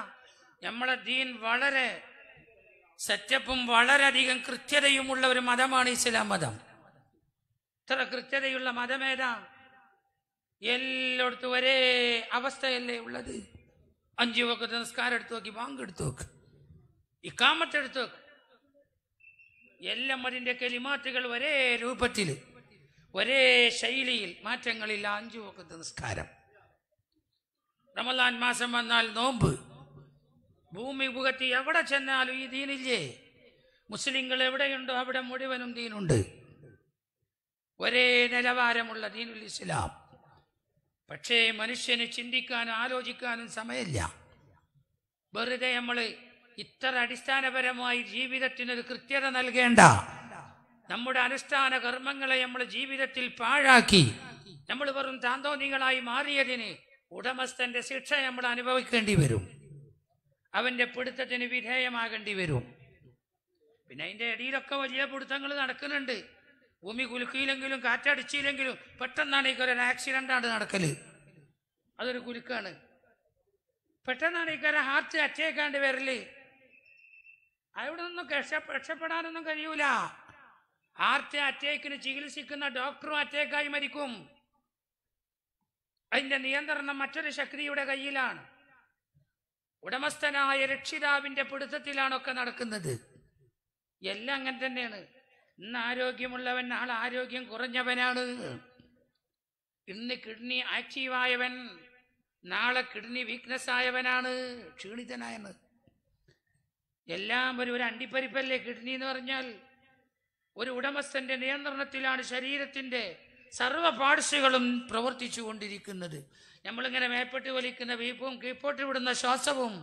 നമ്മളെ ദീൻ വളരെ സെറ്റപ്പും വളരെയധികം കൃത്യതയുമുള്ള ഒരു മതമാണ് ഇസ്ലാം മതം ഇത്ര കൃത്യതയുള്ള മതമേതാ എല്ലായിടത്തും ഒരേ അവസ്ഥയല്ലേ ഉള്ളത് അഞ്ചു വക്കത്തെ നിസ്കാരം എടുത്തു നോക്കി ബാങ്ക് നോക്ക് ഇക്കാമത്തെടുത്തു നോക്ക് എല്ലാം അതിൻ്റെ കെലിമാറ്റുകൾ ഒരേ രൂപത്തിൽ ഒരേ ശൈലിയിൽ മാറ്റങ്ങളില്ല അഞ്ചു വക്കത്തെ നിസ്കാരം റമലാൻ മാസം വന്നാൽ നോമ്പ് ഭൂമി പുകറ്റി എവിടെ ചെന്നാലും ഈ ദീനില്ലേ മുസ്ലിങ്ങൾ എവിടെയുണ്ടോ അവിടെ മുഴുവനും ദീനുണ്ട് ഒരേ നിലവാരമുള്ള ദീനുൽ ഇസ്ലാം പക്ഷേ മനുഷ്യന് ചിന്തിക്കാനും ആലോചിക്കാനും സമയമില്ല വെറുതെ നമ്മൾ ഇത്ര അടിസ്ഥാനപരമായി ജീവിതത്തിനൊരു കൃത്യത നൽകേണ്ട നമ്മുടെ അനുഷ്ഠാന കർമ്മങ്ങളെ നമ്മൾ ജീവിതത്തിൽ പാഴാക്കി നമ്മൾ വെറും താന്തോന്നികളായി മാറിയതിന് ഉടമസ്ഥന്റെ ശിക്ഷ നമ്മൾ അനുഭവിക്കേണ്ടി വരും അവന്റെ പിടുത്തത്തിന് വിധേയമാകേണ്ടി വരും പിന്നെ അതിന്റെ ഇടയിലൊക്കെ വലിയ പിടുത്തങ്ങൾ നടക്കുന്നുണ്ട് ഭൂമി കുലുക്കിയില്ലെങ്കിലും കാറ്റടിച്ചില്ലെങ്കിലും പെട്ടെന്നാണ് ഈ ഒരു ആക്സിഡൻ്റ് ആണ് നടക്കല് അതൊരു കുലുക്കാണ് പെട്ടെന്നാണ് ഈ കര ഹാർട്ട് അച്ചേക്കാണ്ട് വരല് അവിടെ നിന്നും രക്ഷപ്പെടാനൊന്നും കഴിയൂല ഹാർട്ട് അറ്റേക്കിന് ചികിത്സിക്കുന്ന ഡോക്ടറും അറ്റാക്കായി മരിക്കും അതിന്റെ നിയന്ത്രണം മറ്റൊരു ശക്തിയുടെ കയ്യിലാണ് ഉടമസ്ഥനായ രക്ഷിതാവിന്റെ പിടുത്തത്തിലാണൊക്കെ നടക്കുന്നത് എല്ലാം അങ്ങനെ തന്നെയാണ് ഇന്ന് ആരോഗ്യമുള്ളവൻ നാളെ ആരോഗ്യം കുറഞ്ഞവനാണ് ഇന്ന് കിഡ്നി ആക്റ്റീവായവൻ നാളെ കിഡ്നി വീക്ക്നെസ് ആയവനാണ് ക്ഷീണിതനായെന്ന് എല്ലാം ഒരു ഒരു അണ്ടിപ്പരിപ്പല്ലേ കിഡ്നി എന്ന് പറഞ്ഞാൽ ഒരു ഉടമസ്ഥന്റെ നിയന്ത്രണത്തിലാണ് ശരീരത്തിന്റെ സർവ പാർട്സുകളും പ്രവർത്തിച്ചു കൊണ്ടിരിക്കുന്നത് നമ്മളിങ്ങനെ മേപ്പെട്ട് വലിക്കുന്ന വീപ്പും കീപ്പോട്ട് വിടുന്ന ശ്വാസവും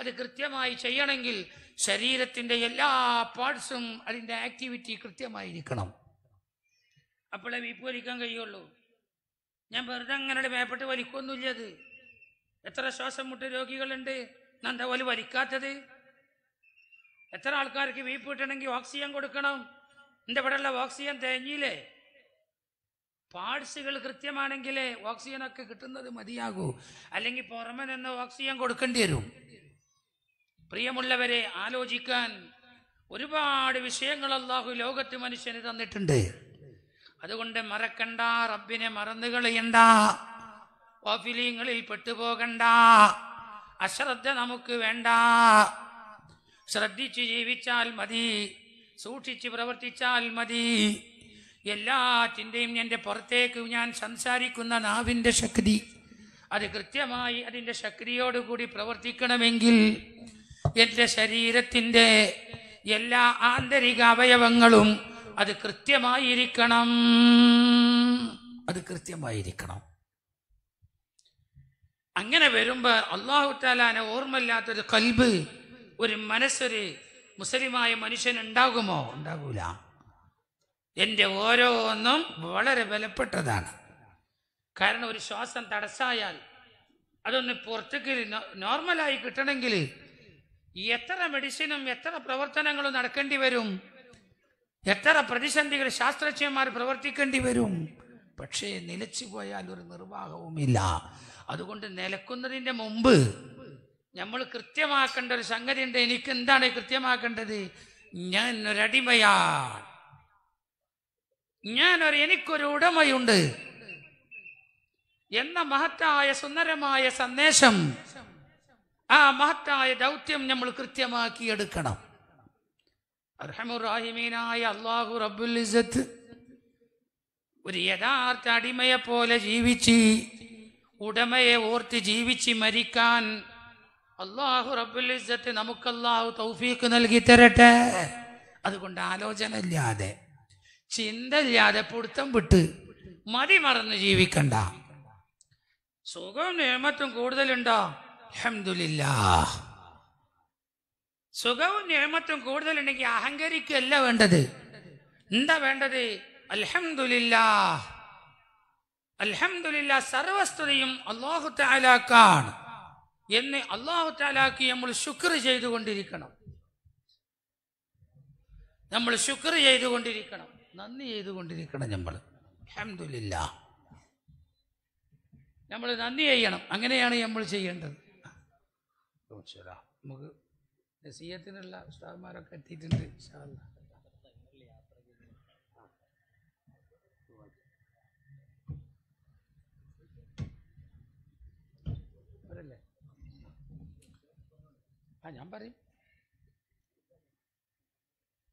അത് കൃത്യമായി ചെയ്യണമെങ്കിൽ ശരീരത്തിൻ്റെ എല്ലാ പാർട്സും അതിൻ്റെ ആക്ടിവിറ്റി കൃത്യമായിരിക്കണം അപ്പോഴേ വീപ്പ് വലിക്കാൻ കഴിയുള്ളൂ ഞാൻ വെറുതെ അങ്ങനെ മേപ്പെട്ട് വലിക്കൊന്നുമില്ല അത് എത്ര ശ്വാസം മുട്ട് രോഗികളുണ്ട് നന്ദ പോലെ വലിക്കാത്തത് എത്ര ആൾക്കാർക്ക് വീപ്പ് കിട്ടണമെങ്കിൽ ഓക്സിജൻ കൊടുക്കണം എൻ്റെ ഇവിടെയുള്ള ഓക്സിജൻ തേങ്ങിയില്ലേ പാർട്സുകൾ കൃത്യമാണെങ്കിലേ ഒക്കെ കിട്ടുന്നത് മതിയാകൂ അല്ലെങ്കിൽ പുറമെ നിന്ന് ഓക്സിജൻ കൊടുക്കേണ്ടി വരും പ്രിയമുള്ളവരെ ആലോചിക്കാൻ ഒരുപാട് വിഷയങ്ങൾ അള്ളാഹു ലോകത്ത് മനുഷ്യന് തന്നിട്ടുണ്ട് അതുകൊണ്ട് മറക്കണ്ട റബ്ബിനെ മറന്നു കളയണ്ട ഓഫിലിങ്ങളിൽ പെട്ടുപോകണ്ട അശ്രദ്ധ നമുക്ക് വേണ്ട ശ്രദ്ധിച്ചു ജീവിച്ചാൽ മതി സൂക്ഷിച്ചു പ്രവർത്തിച്ചാൽ മതി എല്ലാറ്റിൻ്റെയും എൻ്റെ പുറത്തേക്ക് ഞാൻ സംസാരിക്കുന്ന നാവിൻ്റെ ശക്തി അത് കൃത്യമായി അതിൻ്റെ ശക്തിയോടുകൂടി പ്രവർത്തിക്കണമെങ്കിൽ എൻ്റെ ശരീരത്തിൻ്റെ എല്ലാ ആന്തരിക അവയവങ്ങളും അത് കൃത്യമായിരിക്കണം അത് കൃത്യമായിരിക്കണം അങ്ങനെ വരുമ്പോൾ അള്ളാഹു താലാന ഓർമ്മയില്ലാത്തൊരു കൽബ് ഒരു മനസ്സൊരു മുസ്ലിമായ മനുഷ്യൻ ഉണ്ടാകുമോ ഉണ്ടാകൂല എൻ്റെ ഓരോന്നും വളരെ വിലപ്പെട്ടതാണ് കാരണം ഒരു ശ്വാസം തടസ്സായാൽ അതൊന്ന് പുറത്തേക്ക് നോർമലായി കിട്ടണമെങ്കിൽ എത്ര മെഡിസിനും എത്ര പ്രവർത്തനങ്ങളും നടക്കേണ്ടി വരും എത്ര പ്രതിസന്ധികൾ ശാസ്ത്രജ്ഞന്മാർ പ്രവർത്തിക്കേണ്ടി വരും പക്ഷേ നിലച്ചു പോയാൽ ഒരു നിർവാഹവുമില്ല അതുകൊണ്ട് നിലക്കുന്നതിൻ്റെ മുമ്പ് നമ്മൾ കൃത്യമാക്കേണ്ട ഒരു സംഗതി ഉണ്ട് എനിക്ക് എന്താണ് കൃത്യമാക്കേണ്ടത് ഞാൻ ഒരടിമയാണ് ഞാനൊരു എനിക്കൊരു ഉടമയുണ്ട് എന്ന മഹത്തായ സുന്ദരമായ സന്ദേശം ആ മഹത്തായ ദൗത്യം നമ്മൾ കൃത്യമാക്കിയെടുക്കണം അർഹമുറാഹിമീനായ അള്ളാഹു റബ്ബുൽ ഒരു യഥാർത്ഥ അടിമയെ പോലെ ജീവിച്ച് ഉടമയെ ഓർത്ത് ജീവിച്ച് മരിക്കാൻ അള്ളാഹു റബ്ബുൽ ഇസത്ത് നമുക്ക് അള്ളാഹു തൗഫീഖ് നൽകി തരട്ടെ അതുകൊണ്ട് ആലോചന ഇല്ലാതെ ചിന്തയില്ലാതെ പൊടുത്തം വിട്ട് മതി മറന്ന് ജീവിക്കണ്ട സുഖവും നിയമത്തും കൂടുതലുണ്ടോ അഹമ്മദില്ല സുഖവും നിയമത്തും കൂടുതലുണ്ടെങ്കിൽ അഹങ്കരിക്കല്ല വേണ്ടത് എന്താ വേണ്ടത് അലഹമില്ല അലഹമില്ല സർവസ്തുതയും അള്ളാഹു താലാക്കാണ് എന്ന് അള്ളാഹു താലാക്ക് നമ്മൾ ശുക്ർ ചെയ്തുകൊണ്ടിരിക്കണം നമ്മൾ ശുക്ർ ചെയ്തുകൊണ്ടിരിക്കണം നന്ദി ചെയ്തുകൊണ്ടിരിക്കണം നമ്മൾ അഹമ്മദില്ല നമ്മൾ നന്ദി ചെയ്യണം അങ്ങനെയാണ് നമ്മൾ ചെയ്യേണ്ടത് നമുക്ക് നസീയത്തിനുള്ള ഉസ്താദ്മാരൊക്കെ എത്തിയിട്ടുണ്ട് ഇൻഷാല്ല അവരല്ലേ ആ ഞാൻ പറയും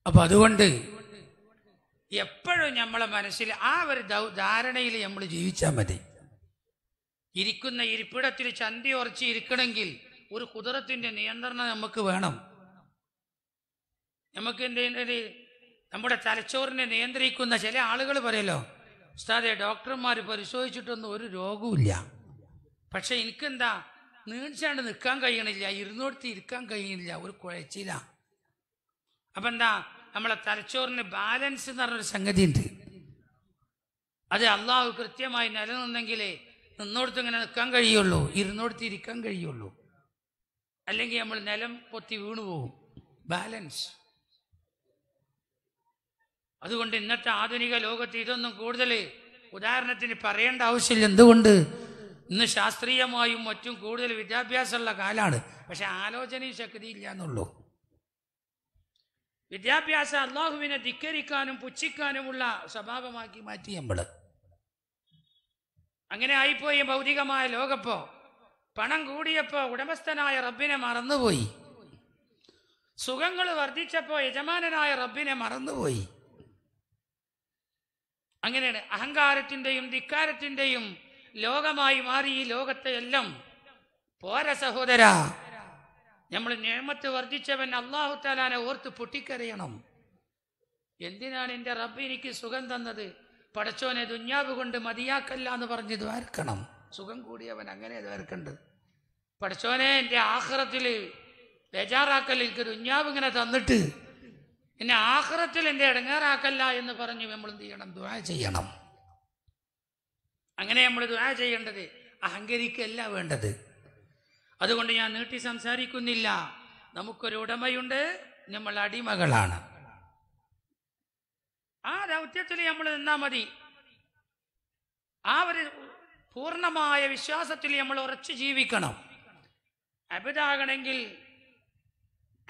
അപ്പം അതുകൊണ്ട് എപ്പോഴും നമ്മളെ മനസ്സിൽ ആ ഒരു ധാരണയിൽ നമ്മൾ ജീവിച്ചാൽ മതി ഇരിക്കുന്ന ഇരിപ്പിടത്തിൽ ചന്തി ഉറച്ച് ഇരിക്കണമെങ്കിൽ ഒരു കുതിരത്തിൻ്റെ നിയന്ത്രണം നമുക്ക് വേണം നമുക്ക് എന്തെങ്കിലും നമ്മുടെ തലച്ചോറിനെ നിയന്ത്രിക്കുന്ന ചില ആളുകൾ പറയല്ലോ ഉസ്താദെ ഡോക്ടർമാർ പരിശോധിച്ചിട്ടൊന്നും ഒരു രോഗവുമില്ല പക്ഷെ എനിക്കെന്താ നീഴ്ചാണ്ട് നിൽക്കാൻ കഴിയണില്ല ഇരുന്നോടുത്ത് ഇരിക്കാൻ കഴിയണില്ല ഒരു കുഴച്ചില്ല അപ്പം എന്താ നമ്മളെ തലച്ചോറിന് ബാലൻസ് എന്ന് പറഞ്ഞൊരു സംഗതി ഉണ്ട് അത് അള്ളാഹു കൃത്യമായി നിലനിന്നെങ്കിലേ നിന്നോടത്ത് ഇങ്ങനെ നിൽക്കാൻ കഴിയുള്ളൂ ഇരുന്നോടത്ത് ഇരിക്കാൻ കഴിയുള്ളൂ അല്ലെങ്കിൽ നമ്മൾ നിലം പൊത്തി വീണു പോകും ബാലൻസ് അതുകൊണ്ട് ഇന്നത്തെ ആധുനിക ലോകത്ത് ഇതൊന്നും കൂടുതൽ ഉദാഹരണത്തിന് പറയേണ്ട ആവശ്യമില്ല എന്തുകൊണ്ട് ഇന്ന് ശാസ്ത്രീയമായും മറ്റും കൂടുതൽ വിദ്യാഭ്യാസമുള്ള കാലമാണ് പക്ഷെ ആലോചനയും ഇല്ല എന്നുള്ളൂ വിദ്യാഭ്യാസം അള്ളാഹുവിനെ ധിക്കരിക്കാനും പുച്ഛിക്കാനുമുള്ള സ്വഭാവമാക്കി മാറ്റി നമ്മള് അങ്ങനെ ആയിപ്പോയി ഭൗതികമായ ലോകപ്പോ പണം കൂടിയപ്പോ ഉടമസ്ഥനായ റബ്ബിനെ മറന്നുപോയി സുഖങ്ങൾ വർദ്ധിച്ചപ്പോ യജമാനനായ റബ്ബിനെ മറന്നുപോയി അങ്ങനെയാണ് അഹങ്കാരത്തിന്റെയും ധിക്കാരത്തിന്റെയും ലോകമായി മാറി ഈ ലോകത്തെ എല്ലാം പോര സഹോദരാ നമ്മൾ നിയമത്ത് വർദ്ധിച്ചവൻ അള്ളാഹു താലാനെ ഓർത്ത് പൊട്ടിക്കറിയണം എന്തിനാണ് എൻ്റെ റബ്ബ് എനിക്ക് സുഖം തന്നത് പടച്ചോനെ ദുഞ്ഞാവ് കൊണ്ട് മതിയാക്കല്ല എന്ന് പറഞ്ഞ് ദ്വാർക്കണം സുഖം കൂടിയവൻ അങ്ങനെ ദ്വാർക്കേണ്ടത് പടച്ചോനെ എൻ്റെ ആഹ്റത്തിൽ ബേജാറാക്കൽ എനിക്ക് ദുഞ്ഞാവ് ഇങ്ങനെ തന്നിട്ട് എന്നെ ആഹ്റത്തിൽ എൻ്റെ ഇടങ്ങേറാക്കല്ല എന്ന് പറഞ്ഞ് നമ്മൾ എന്ത് ചെയ്യണം ദ്വാ ചെയ്യണം അങ്ങനെ നമ്മൾ ദ്വാ ചെയ്യേണ്ടത് അഹങ്കരിക്കല്ല വേണ്ടത് അതുകൊണ്ട് ഞാൻ നീട്ടി സംസാരിക്കുന്നില്ല നമുക്കൊരു ഉടമയുണ്ട് നമ്മൾ അടിമകളാണ് ആ ദൗത്യത്തിൽ നമ്മൾ നിന്നാ മതി ആ ഒരു പൂർണ്ണമായ വിശ്വാസത്തിൽ നമ്മൾ ഉറച്ചു ജീവിക്കണം അബിതാകണമെങ്കിൽ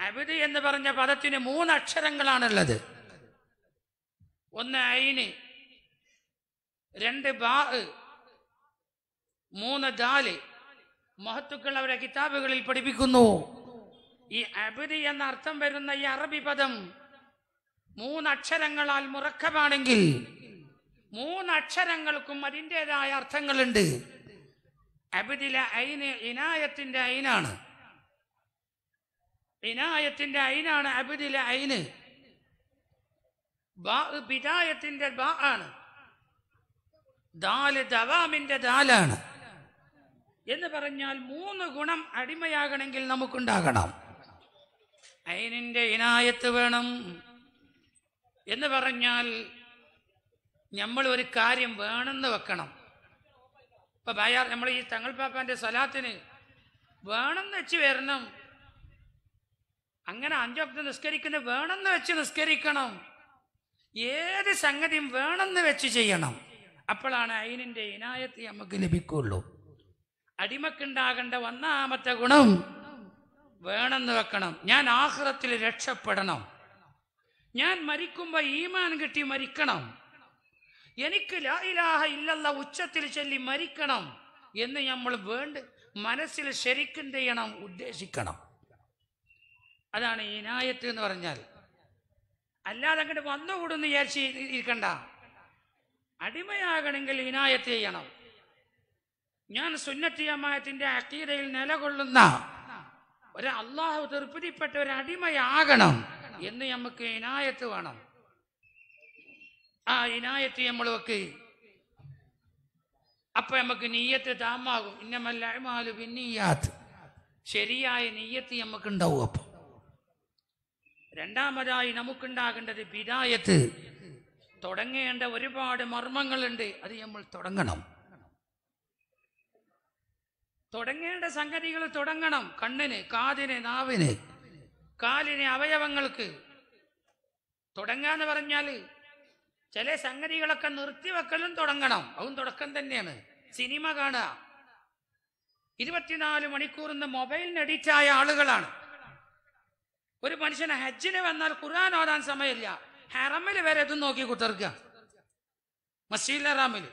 അബിത് എന്ന് പറഞ്ഞ പദത്തിന് മൂന്ന് അക്ഷരങ്ങളാണുള്ളത് ഒന്ന് ഐന് രണ്ട് ബാ മൂന്ന് ദാല് മഹത്തുക്കൾ അവരെ കിതാബുകളിൽ പഠിപ്പിക്കുന്നു ഈ അബിദി എന്ന അർത്ഥം വരുന്ന ഈ അറബി പദം മൂന്നക്ഷരങ്ങളാൽ മുറക്കമാണെങ്കിൽ മൂന്നക്ഷരങ്ങൾക്കും അതിൻ്റെതായ അർത്ഥങ്ങളുണ്ട് അബിദിലെ ഐന് ഇനായത്തിന്റെ ഐനാണ് ഇനായത്തിന്റെ ഐനാണ് അബിദിലെ ഐന് പിതായത്തിന്റെ ബാ ആണ് ദാല് ദവാമിന്റെ ദാലാണ് എന്ന് പറഞ്ഞാൽ മൂന്ന് ഗുണം അടിമയാകണമെങ്കിൽ നമുക്കുണ്ടാകണം അയിനിൻ്റെ ഇനായത്ത് വേണം എന്ന് പറഞ്ഞാൽ നമ്മൾ ഒരു കാര്യം വേണമെന്ന് വെക്കണം ഇപ്പൊ ബയാർ നമ്മൾ ഈ തങ്ങൾ പാപ്പാൻ്റെ സ്വലാത്തിന് വേണമെന്ന് വെച്ച് വരണം അങ്ങനെ അഞ്ചോക്ത് നിസ്കരിക്കുന്ന വേണമെന്ന് വെച്ച് നിസ്കരിക്കണം ഏത് സംഗതിയും വേണമെന്ന് വെച്ച് ചെയ്യണം അപ്പോഴാണ് അയിനിൻ്റെ ഇനായത്ത് നമുക്ക് ലഭിക്കുള്ളൂ അടിമക്കുണ്ടാകേണ്ട ഒന്നാമത്തെ ഗുണം വേണമെന്ന് വെക്കണം ഞാൻ ആഹ്റത്തിൽ രക്ഷപ്പെടണം ഞാൻ മരിക്കുമ്പോൾ ഈമാൻ കിട്ടി മരിക്കണം എനിക്ക് ലായിലാഹ ഇല്ലല്ല ഉച്ചത്തിൽ ചൊല്ലി മരിക്കണം എന്ന് നമ്മൾ വേണ്ട മനസ്സിൽ ശരിക്കും ചെയ്യണം ഉദ്ദേശിക്കണം അതാണ് ഇനായത്ത് എന്ന് പറഞ്ഞാൽ അല്ലാതെ അങ്ങോട്ട് വന്നുകൂടുന്ന് വിചാരിച്ച് ഇരിക്കണ്ട അടിമയാകണമെങ്കിൽ ഇനായത്ത് ചെയ്യണം ഞാൻ സുന്നത്തിയമായത്തിന്റെ ജമാഅത്തിന്റെ അക്കീതയിൽ നിലകൊള്ളുന്ന ഒരു അള്ളാഹു തൃപ്തിപ്പെട്ട ഒരു അടിമയാകണം എന്ന് നമുക്ക് ഇനായത്ത് വേണം ആ ഇനായത്ത് നമ്മൾ വെക്ക് അപ്പൊ നമുക്ക് നീയത്ത് താമാകും ഇന്നമല്ലായ്മാലു പിന്നീയാത്ത് ശരിയായ നീയത്ത് നമുക്ക് ഉണ്ടാവും അപ്പൊ രണ്ടാമതായി നമുക്കുണ്ടാകേണ്ടത് വിദായത്ത് തുടങ്ങേണ്ട ഒരുപാട് മർമ്മങ്ങളുണ്ട് അത് നമ്മൾ തുടങ്ങണം തുടങ്ങേണ്ട സംഗതികൾ തുടങ്ങണം കണ്ണിന് കാതിന് നാവിന് കാലിന് അവയവങ്ങൾക്ക് തുടങ്ങാന്ന് പറഞ്ഞാൽ ചില സംഗതികളൊക്കെ നിർത്തിവെക്കലും തുടങ്ങണം അതും തുടക്കം തന്നെയാണ് സിനിമ കാണുക ഇരുപത്തിനാല് മണിക്കൂർ ഇന്ന് മൊബൈലിന് ആയ ആളുകളാണ് ഒരു മനുഷ്യന് ഹജ്ജിന് വന്നാൽ ഖുർആൻ ഓതാൻ സമയമില്ല ഹറമിൽ വരെ ഇതും നോക്കി കുത്തിർക്കുക മസ്ജിദ് ഹറാമിൽ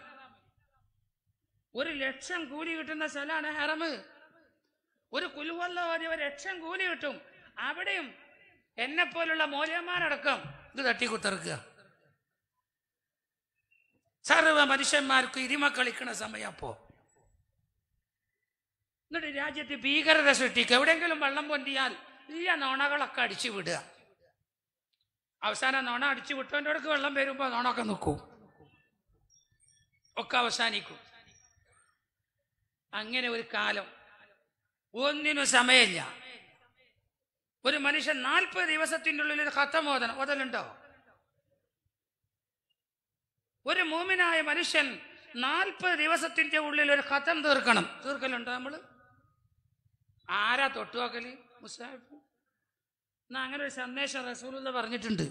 ഒരു ലക്ഷം കൂലി കിട്ടുന്ന സ്ഥലമാണ് ഹറമ് ഒരു കുലുവല്ല ഒരു ലക്ഷം കൂലി കിട്ടും അവിടെയും എന്നെ പോലുള്ള മോലയന്മാരടക്കം ഇത് തട്ടിക്കുത്തറക്കുക സർവ മനുഷ്യന്മാർക്ക് ഇരുമ കളിക്കുന്ന സമയപ്പോ എന്നിട്ട് രാജ്യത്ത് ഭീകരത സൃഷ്ടിക്കുക എവിടെയെങ്കിലും വെള്ളം പൊന്തിയാൽ ഇല്ല നോണകളൊക്കെ അടിച്ചു വിടുക അവസാനം നോണ അടിച്ചു വിട്ടവൻ്റെ അടുക്ക് വെള്ളം വരുമ്പോൾ നോണൊക്കെ നിൽക്കും ഒക്കെ അവസാനിക്കും അങ്ങനെ ഒരു കാലം ഒന്നിനു സമയമില്ല ഒരു മനുഷ്യൻ നാൽപ്പത് ദിവസത്തിൻ്റെ ഉള്ളിൽ ഒരു ഹത്തം ഓതണം ഓതലുണ്ടോ ഒരു മൂമിനായ മനുഷ്യൻ നാൽപ്പത് ദിവസത്തിന്റെ ഉള്ളിൽ ഒരു ഖത്തം തീർക്കണം തീർക്കലുണ്ടോ നമ്മൾ ആരാ തൊട്ടുവാക്കല് മുസാഫ് എന്നാ അങ്ങനെ ഒരു സന്ദേശം റസൂലുള്ള പറഞ്ഞിട്ടുണ്ട്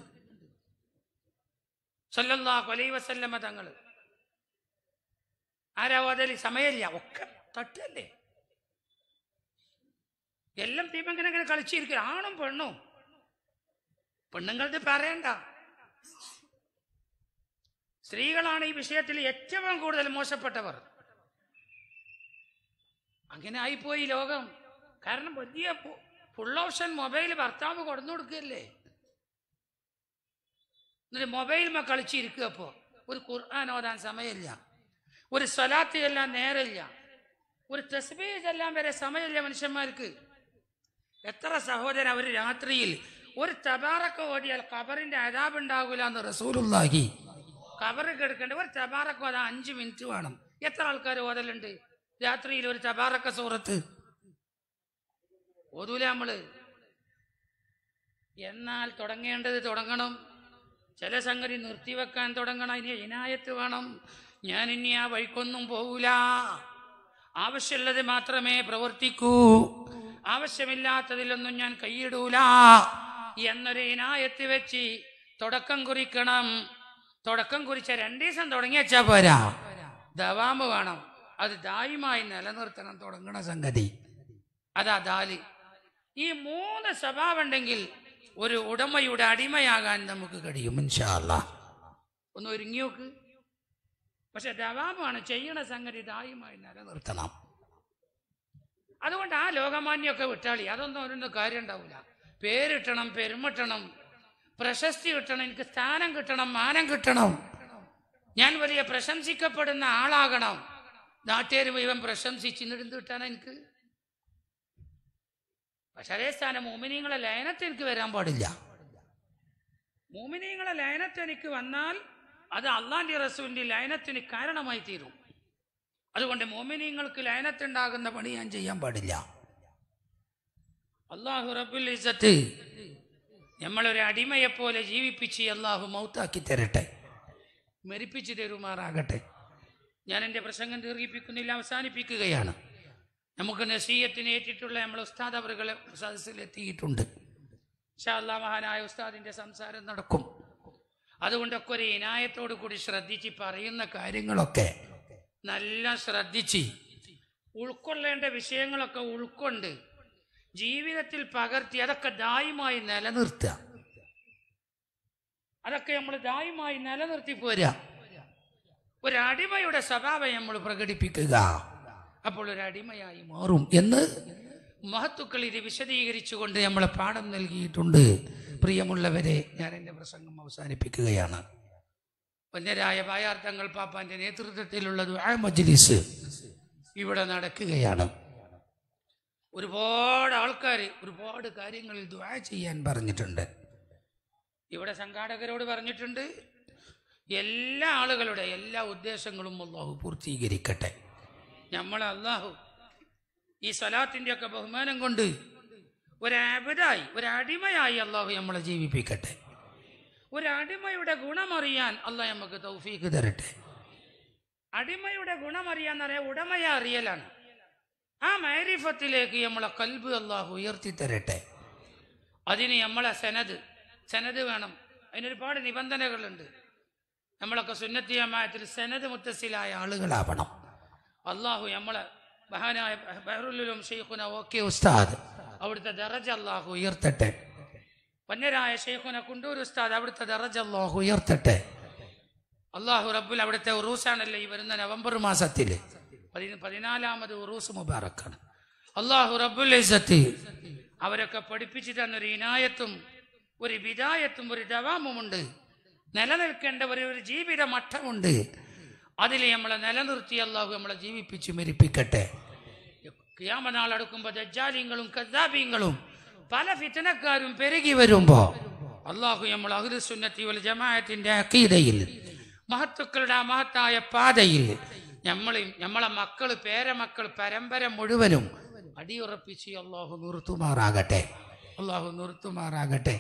സല്ലല്ലാഹു അലൈ വസല്ലമ തങ്ങൾ ആരാ ഓതല് സമയമില്ല ഒക്കെ തട്ടല്ലേ എല്ലാം ദീപങ്ങനെ ഇങ്ങനെ കളിച്ചിരിക്കും ആണും പെണ്ണും പെണ്ണുങ്ങളുടെ പറയണ്ട സ്ത്രീകളാണ് ഈ വിഷയത്തിൽ ഏറ്റവും കൂടുതൽ മോശപ്പെട്ടവർ അങ്ങനെ ആയിപ്പോയി ലോകം കാരണം വലിയ ഫുൾ ഓപ്ഷൻ മൊബൈൽ ഭർത്താവ് കൊടുന്നു കൊടുക്കല്ലേ എന്നിട്ട് മ കളിച്ചിരിക്കുക അപ്പോ ഒരു ഖുർആൻ ഓടാൻ സമയമില്ല ഒരു സ്വലാത്ത് ചെല്ലാൻ നേരമില്ല ഒരു തസ്ബീ ചെല്ലാൻ വരെ സമയമില്ല മനുഷ്യന്മാർക്ക് എത്ര സഹോദരൻ അവർ രാത്രിയിൽ ഒരു തബാറക്ക് ഓടിയാൽ കബറിന്റെ അതാബ് ഉണ്ടാകില്ല എന്ന് റസൂലുള്ളാഹി കബറ് കിടക്കേണ്ട ഒരു തബാറക്ക് ഓതാ അഞ്ച് മിനിറ്റ് വേണം എത്ര ആൾക്കാർ ഓതലുണ്ട് രാത്രിയിൽ ഒരു തബാറക്ക സൂറത്ത് ഓതൂല നമ്മള് എന്നാൽ തുടങ്ങേണ്ടത് തുടങ്ങണം ചില സംഗതി നിർത്തിവെക്കാൻ തുടങ്ങണം ഇനി ഇനായത്ത് വേണം ഞാൻ ഇനി ആ വഴിക്കൊന്നും പോകൂല ആവശ്യമുള്ളത് മാത്രമേ പ്രവർത്തിക്കൂ ആവശ്യമില്ലാത്തതിലൊന്നും ഞാൻ കൈയിടൂല എന്നൊരു ഇനായത്ത് വെച്ച് തുടക്കം കുറിക്കണം തുടക്കം കുറിച്ച രണ്ടു ദിവസം തുടങ്ങി വെച്ചാ പോരാ ദവാമ്പ് വേണം അത് ദായുമായി നിലനിർത്തണം തുടങ്ങണ സംഗതി അതാ ദാലി ഈ മൂന്ന് സ്വഭാവം ഉണ്ടെങ്കിൽ ഒരു ഉടമയുടെ അടിമയാകാൻ നമുക്ക് കഴിയും ഇൻഷാല്ല ഒന്ന് ഒരുങ്ങി നോക്ക് പക്ഷെ രവാബാണ് ചെയ്യണ സംഗതി ദായുമായി നിലനിർത്തണം അതുകൊണ്ട് ആ ലോകമാന്യൊക്കെ വിട്ടാളി അതൊന്നും അവരൊന്നും കാര്യം ഉണ്ടാവില്ല പേരിട്ടണം പെരുമട്ടണം പ്രശസ്തി കിട്ടണം എനിക്ക് സ്ഥാനം കിട്ടണം മാനം കിട്ടണം ഞാൻ വലിയ പ്രശംസിക്കപ്പെടുന്ന ആളാകണം നാട്ടുകാർ ഇവൻ പ്രശംസിച്ച് എന്നിട്ട് കിട്ടാനാ എനിക്ക് പക്ഷെ അതേ സ്ഥാനം മോമിനിയങ്ങളെ ലയനത്തെ എനിക്ക് വരാൻ പാടില്ല മോമിനിയങ്ങളെ ലയനത്തെ എനിക്ക് വന്നാൽ അത് അള്ളാന്റെ റസൂലിന്റെ ലയനത്തിന് കാരണമായി തീരും അതുകൊണ്ട് മോമിനിയങ്ങൾക്ക് ലയനത്തുണ്ടാകുന്ന പണി ഞാൻ ചെയ്യാൻ പാടില്ല അള്ളാഹു റബുൽ ഇസത്ത് നമ്മളൊരു അടിമയെ പോലെ ജീവിപ്പിച്ച് അള്ളാഹു മൗത്താക്കി തരട്ടെ മരിപ്പിച്ച് തരുമാറാകട്ടെ ഞാൻ എൻ്റെ പ്രസംഗം ദീർഘിപ്പിക്കുന്നില്ല അവസാനിപ്പിക്കുകയാണ് നമുക്ക് നസീയത്തിന് ഏറ്റിട്ടുള്ള നമ്മൾ ഉസ്താദ് അവറുകളെ സദസ്സിലെത്തിയിട്ടുണ്ട് ഷാ അള്ളാഹ് മഹാനായ ഉസ്താദിൻ്റെ സംസാരം നടക്കും അതുകൊണ്ടൊക്കെ ഒരു ഇനായത്തോടു കൂടി ശ്രദ്ധിച്ച് പറയുന്ന കാര്യങ്ങളൊക്കെ നല്ല ശ്രദ്ധിച്ച് ഉൾക്കൊള്ളേണ്ട വിഷയങ്ങളൊക്കെ ഉൾക്കൊണ്ട് ജീവിതത്തിൽ പകർത്തി അതൊക്കെ ദായുമായി നിലനിർത്തുക അതൊക്കെ നമ്മൾ ദായുമായി നിലനിർത്തി പോരാ ഒരടിമയുടെ സ്വഭാവം നമ്മൾ പ്രകടിപ്പിക്കുക അപ്പോൾ ഒരു അടിമയായി മാറും എന്ന് മഹത്തുക്കൾ ഇത് വിശദീകരിച്ചുകൊണ്ട് നമ്മളെ പാഠം നൽകിയിട്ടുണ്ട് പ്രിയമുള്ളവരെ ഞാൻ എൻ്റെ പ്രസംഗം അവസാനിപ്പിക്കുകയാണ് വന്യരായ പായാർത്ഥങ്ങൾ പാപ്പാന്റെ നേതൃത്വത്തിലുള്ള ദുആ മജ്ലിസ് ഇവിടെ നടക്കുകയാണ് ഒരുപാട് ആൾക്കാർ ഒരുപാട് കാര്യങ്ങളിൽ ദുആ ചെയ്യാൻ പറഞ്ഞിട്ടുണ്ട് ഇവിടെ സംഘാടകരോട് പറഞ്ഞിട്ടുണ്ട് എല്ലാ ആളുകളുടെ എല്ലാ ഉദ്ദേശങ്ങളും അള്ളാഹു പൂർത്തീകരിക്കട്ടെ നമ്മൾ അള്ളാഹു ഈ സ്വലാത്തിൻ്റെയൊക്കെ ബഹുമാനം കൊണ്ട് ഒരാബഡായി ഒരടിമയായി അള്ളാഹു നമ്മളെ ജീവിപ്പിക്കട്ടെ ഒരടിമയുടെ ഗുണമറിയാൻ അള്ളാഹ് നമുക്ക് തൗഫീക്ക് തരട്ടെ അടിമയുടെ ഗുണമറിയാൻ അറിയാൻ ഉടമയെ അറിയലാണ് ആ മൈരിഫത്തിലേക്ക് നമ്മളെ കൽബ് അള്ളാഹു ഉയർത്തി തരട്ടെ അതിന് നമ്മളെ സനത് സനത് വേണം അതിനൊരുപാട് നിബന്ധനകളുണ്ട് നമ്മളൊക്കെ സുന്നത്തിയമായത്തിൽ സനത് മുത്തസിലായ ആളുകളാവണം അള്ളാഹു നമ്മളെ ബഹാനായ ബഹറുലും ഷെയ്ഖുന ഓക്കെ ഉസ്താദ് അവിടുത്തെ ദറജ അള്ളാഹു ഉയർത്തട്ടെ പന്നരായ ഷെയ്ഖുന കുണ്ടൂർ ഉസ്താദ് അവിടുത്തെ ദറജ അള്ളാഹു ഉയർത്തട്ടെ അള്ളാഹു റബ്ബുൽ അവിടുത്തെ ഉറൂസാണല്ലേ ഈ വരുന്ന നവംബർ മാസത്തിൽ പതിനാലാമത് ഉറൂസ് മുബാറക്കാണ് അള്ളാഹു റബ്ബുൽ അവരൊക്കെ പഠിപ്പിച്ചു തന്നൊരു ഇനായത്തും ഒരു വിദായത്തും ഒരു ദവാമുമുണ്ട് നിലനിൽക്കേണ്ട ഒരു ഒരു ജീവിത മട്ടമുണ്ട് അതിൽ നമ്മളെ നിലനിർത്തി അള്ളാഹു നമ്മളെ ജീവിപ്പിച്ചു മരിപ്പിക്കട്ടെ കിയാമ നാൾ അടുക്കുമ്പോൾ ദജ്ജാലിയങ്ങളും പല ഫിത്തനക്കാരും പെരുകി വരുമ്പോൾ അള്ളാഹു നമ്മൾ അഹുദുസുന്നത്തി വൽ ജമാഅത്തിന്റെ അക്കീതയിൽ മഹത്തുക്കളുടെ ആ മഹത്തായ പാതയിൽ നമ്മൾ നമ്മളെ മക്കൾ പേരമക്കൾ പരമ്പര മുഴുവനും അടിയുറപ്പിച്ച് അള്ളാഹു നിർത്തുമാറാകട്ടെ അള്ളാഹു നിർത്തുമാറാകട്ടെ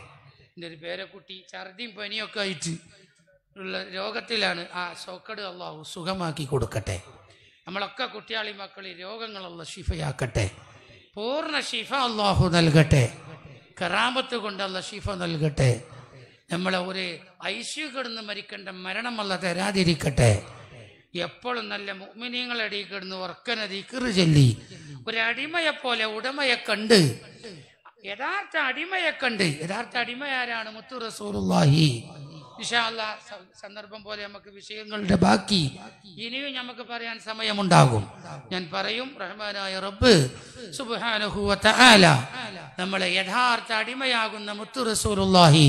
എൻ്റെ ഒരു പേരക്കുട്ടി ഛർദിയും പനിയൊക്കെ ആയിട്ട് ഉള്ള രോഗത്തിലാണ് ആ സോക്കട് അള്ളാഹു സുഖമാക്കി കൊടുക്കട്ടെ നമ്മളൊക്കെ കുട്ടിയാളി ഈ രോഗങ്ങളുള്ള ഷിഫയാക്കട്ടെ പൂർണ്ണ ഷിഫ അള്ളാഹു നൽകട്ടെ കറാമത്ത് കൊണ്ടുള്ള ഷിഫ നൽകട്ടെ നമ്മളെ ഒരു ഐശ്വര്യ കിടന്ന് മരിക്കേണ്ട മരണമല്ല തരാതിരിക്കട്ടെ എപ്പോഴും നല്ല മുഗ്മിനീങ്ങളടി കിടന്ന് ഉറക്കന കിറു ചൊല്ലി ഒരടിമയെ പോലെ ഉടമയെ കണ്ട് യഥാർത്ഥ അടിമയെ കണ്ട് യഥാർത്ഥ അടിമയാരാണ് മുത്തു റസൂറുല്ലാഹി വിഷയമല്ല സന്ദർഭം പോലെ നമുക്ക് വിഷയങ്ങളുടെ ബാക്കി ഇനിയും നമുക്ക് പറയാൻ സമയമുണ്ടാകും ഞാൻ പറയും റഹ്മാനായ റബ്ബ് തആല നമ്മളെ യഥാർത്ഥ അടിമയാകുന്ന മുത്തു റസൂലുള്ളാഹി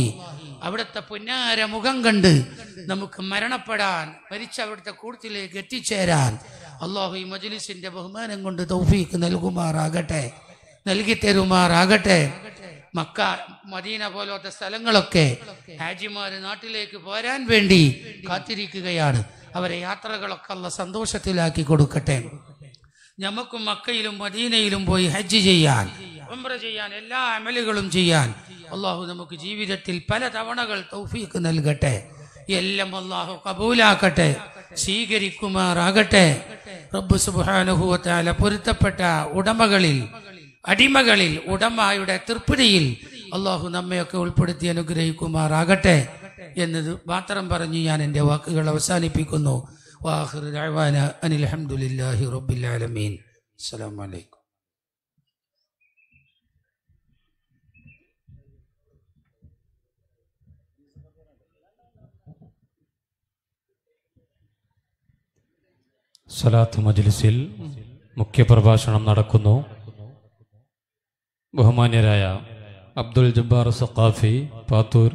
അവിടുത്തെ പുന്നാര മുഖം കണ്ട് നമുക്ക് മരണപ്പെടാൻ മരിച്ച അവിടുത്തെ കൂട്ടത്തിലേക്ക് എത്തിച്ചേരാൻ അള്ളാഹു ഈ മജ്‌ലിസിന്റെ ബഹുമാനം കൊണ്ട് തൗഫീക്ക് നൽകുമാറാകട്ടെ നൽകി തരുമാറാകട്ടെ മക്ക മദീന പോലത്തെ സ്ഥലങ്ങളൊക്കെ ഹാജിമാര് നാട്ടിലേക്ക് പോരാൻ വേണ്ടി കാത്തിരിക്കുകയാണ് അവരെ യാത്രകളൊക്കെ ഉള്ള സന്തോഷത്തിലാക്കി കൊടുക്കട്ടെ ഞമ്മക്കും മക്കയിലും മദീനയിലും പോയി ഹജ്ജ് ചെയ്യാൻ ഉംറ ചെയ്യാൻ എല്ലാ അമലുകളും ചെയ്യാൻ അള്ളാഹു നമുക്ക് ജീവിതത്തിൽ പല തവണകൾ തൗഫീക്ക് നൽകട്ടെ എല്ലാം അള്ളാഹു കബൂലാക്കട്ടെ സ്വീകരിക്കുമാറാകട്ടെ റബ്ബ് സുബാനുഭവത്താല പൊരുത്തപ്പെട്ട ഉടമകളിൽ അടിമകളിൽ ഉടമയുടെ തൃപ്തിയിൽ അള്ളാഹു നമ്മയൊക്കെ ഉൾപ്പെടുത്തി അനുഗ്രഹിക്കുമാറാകട്ടെ എന്നത് മാത്രം പറഞ്ഞ് ഞാൻ എൻ്റെ വാക്കുകൾ അവസാനിപ്പിക്കുന്നു വാഹിർ അസ്സാം വലൈക്കും സലാത്ത് മജ്ലിസിൽ മുഖ്യപ്രഭാഷണം നടക്കുന്നു ബഹുമാന്യരായ അബ്ദുൽ ജബ്ബാർ സഖാഫി പാത്തൂർ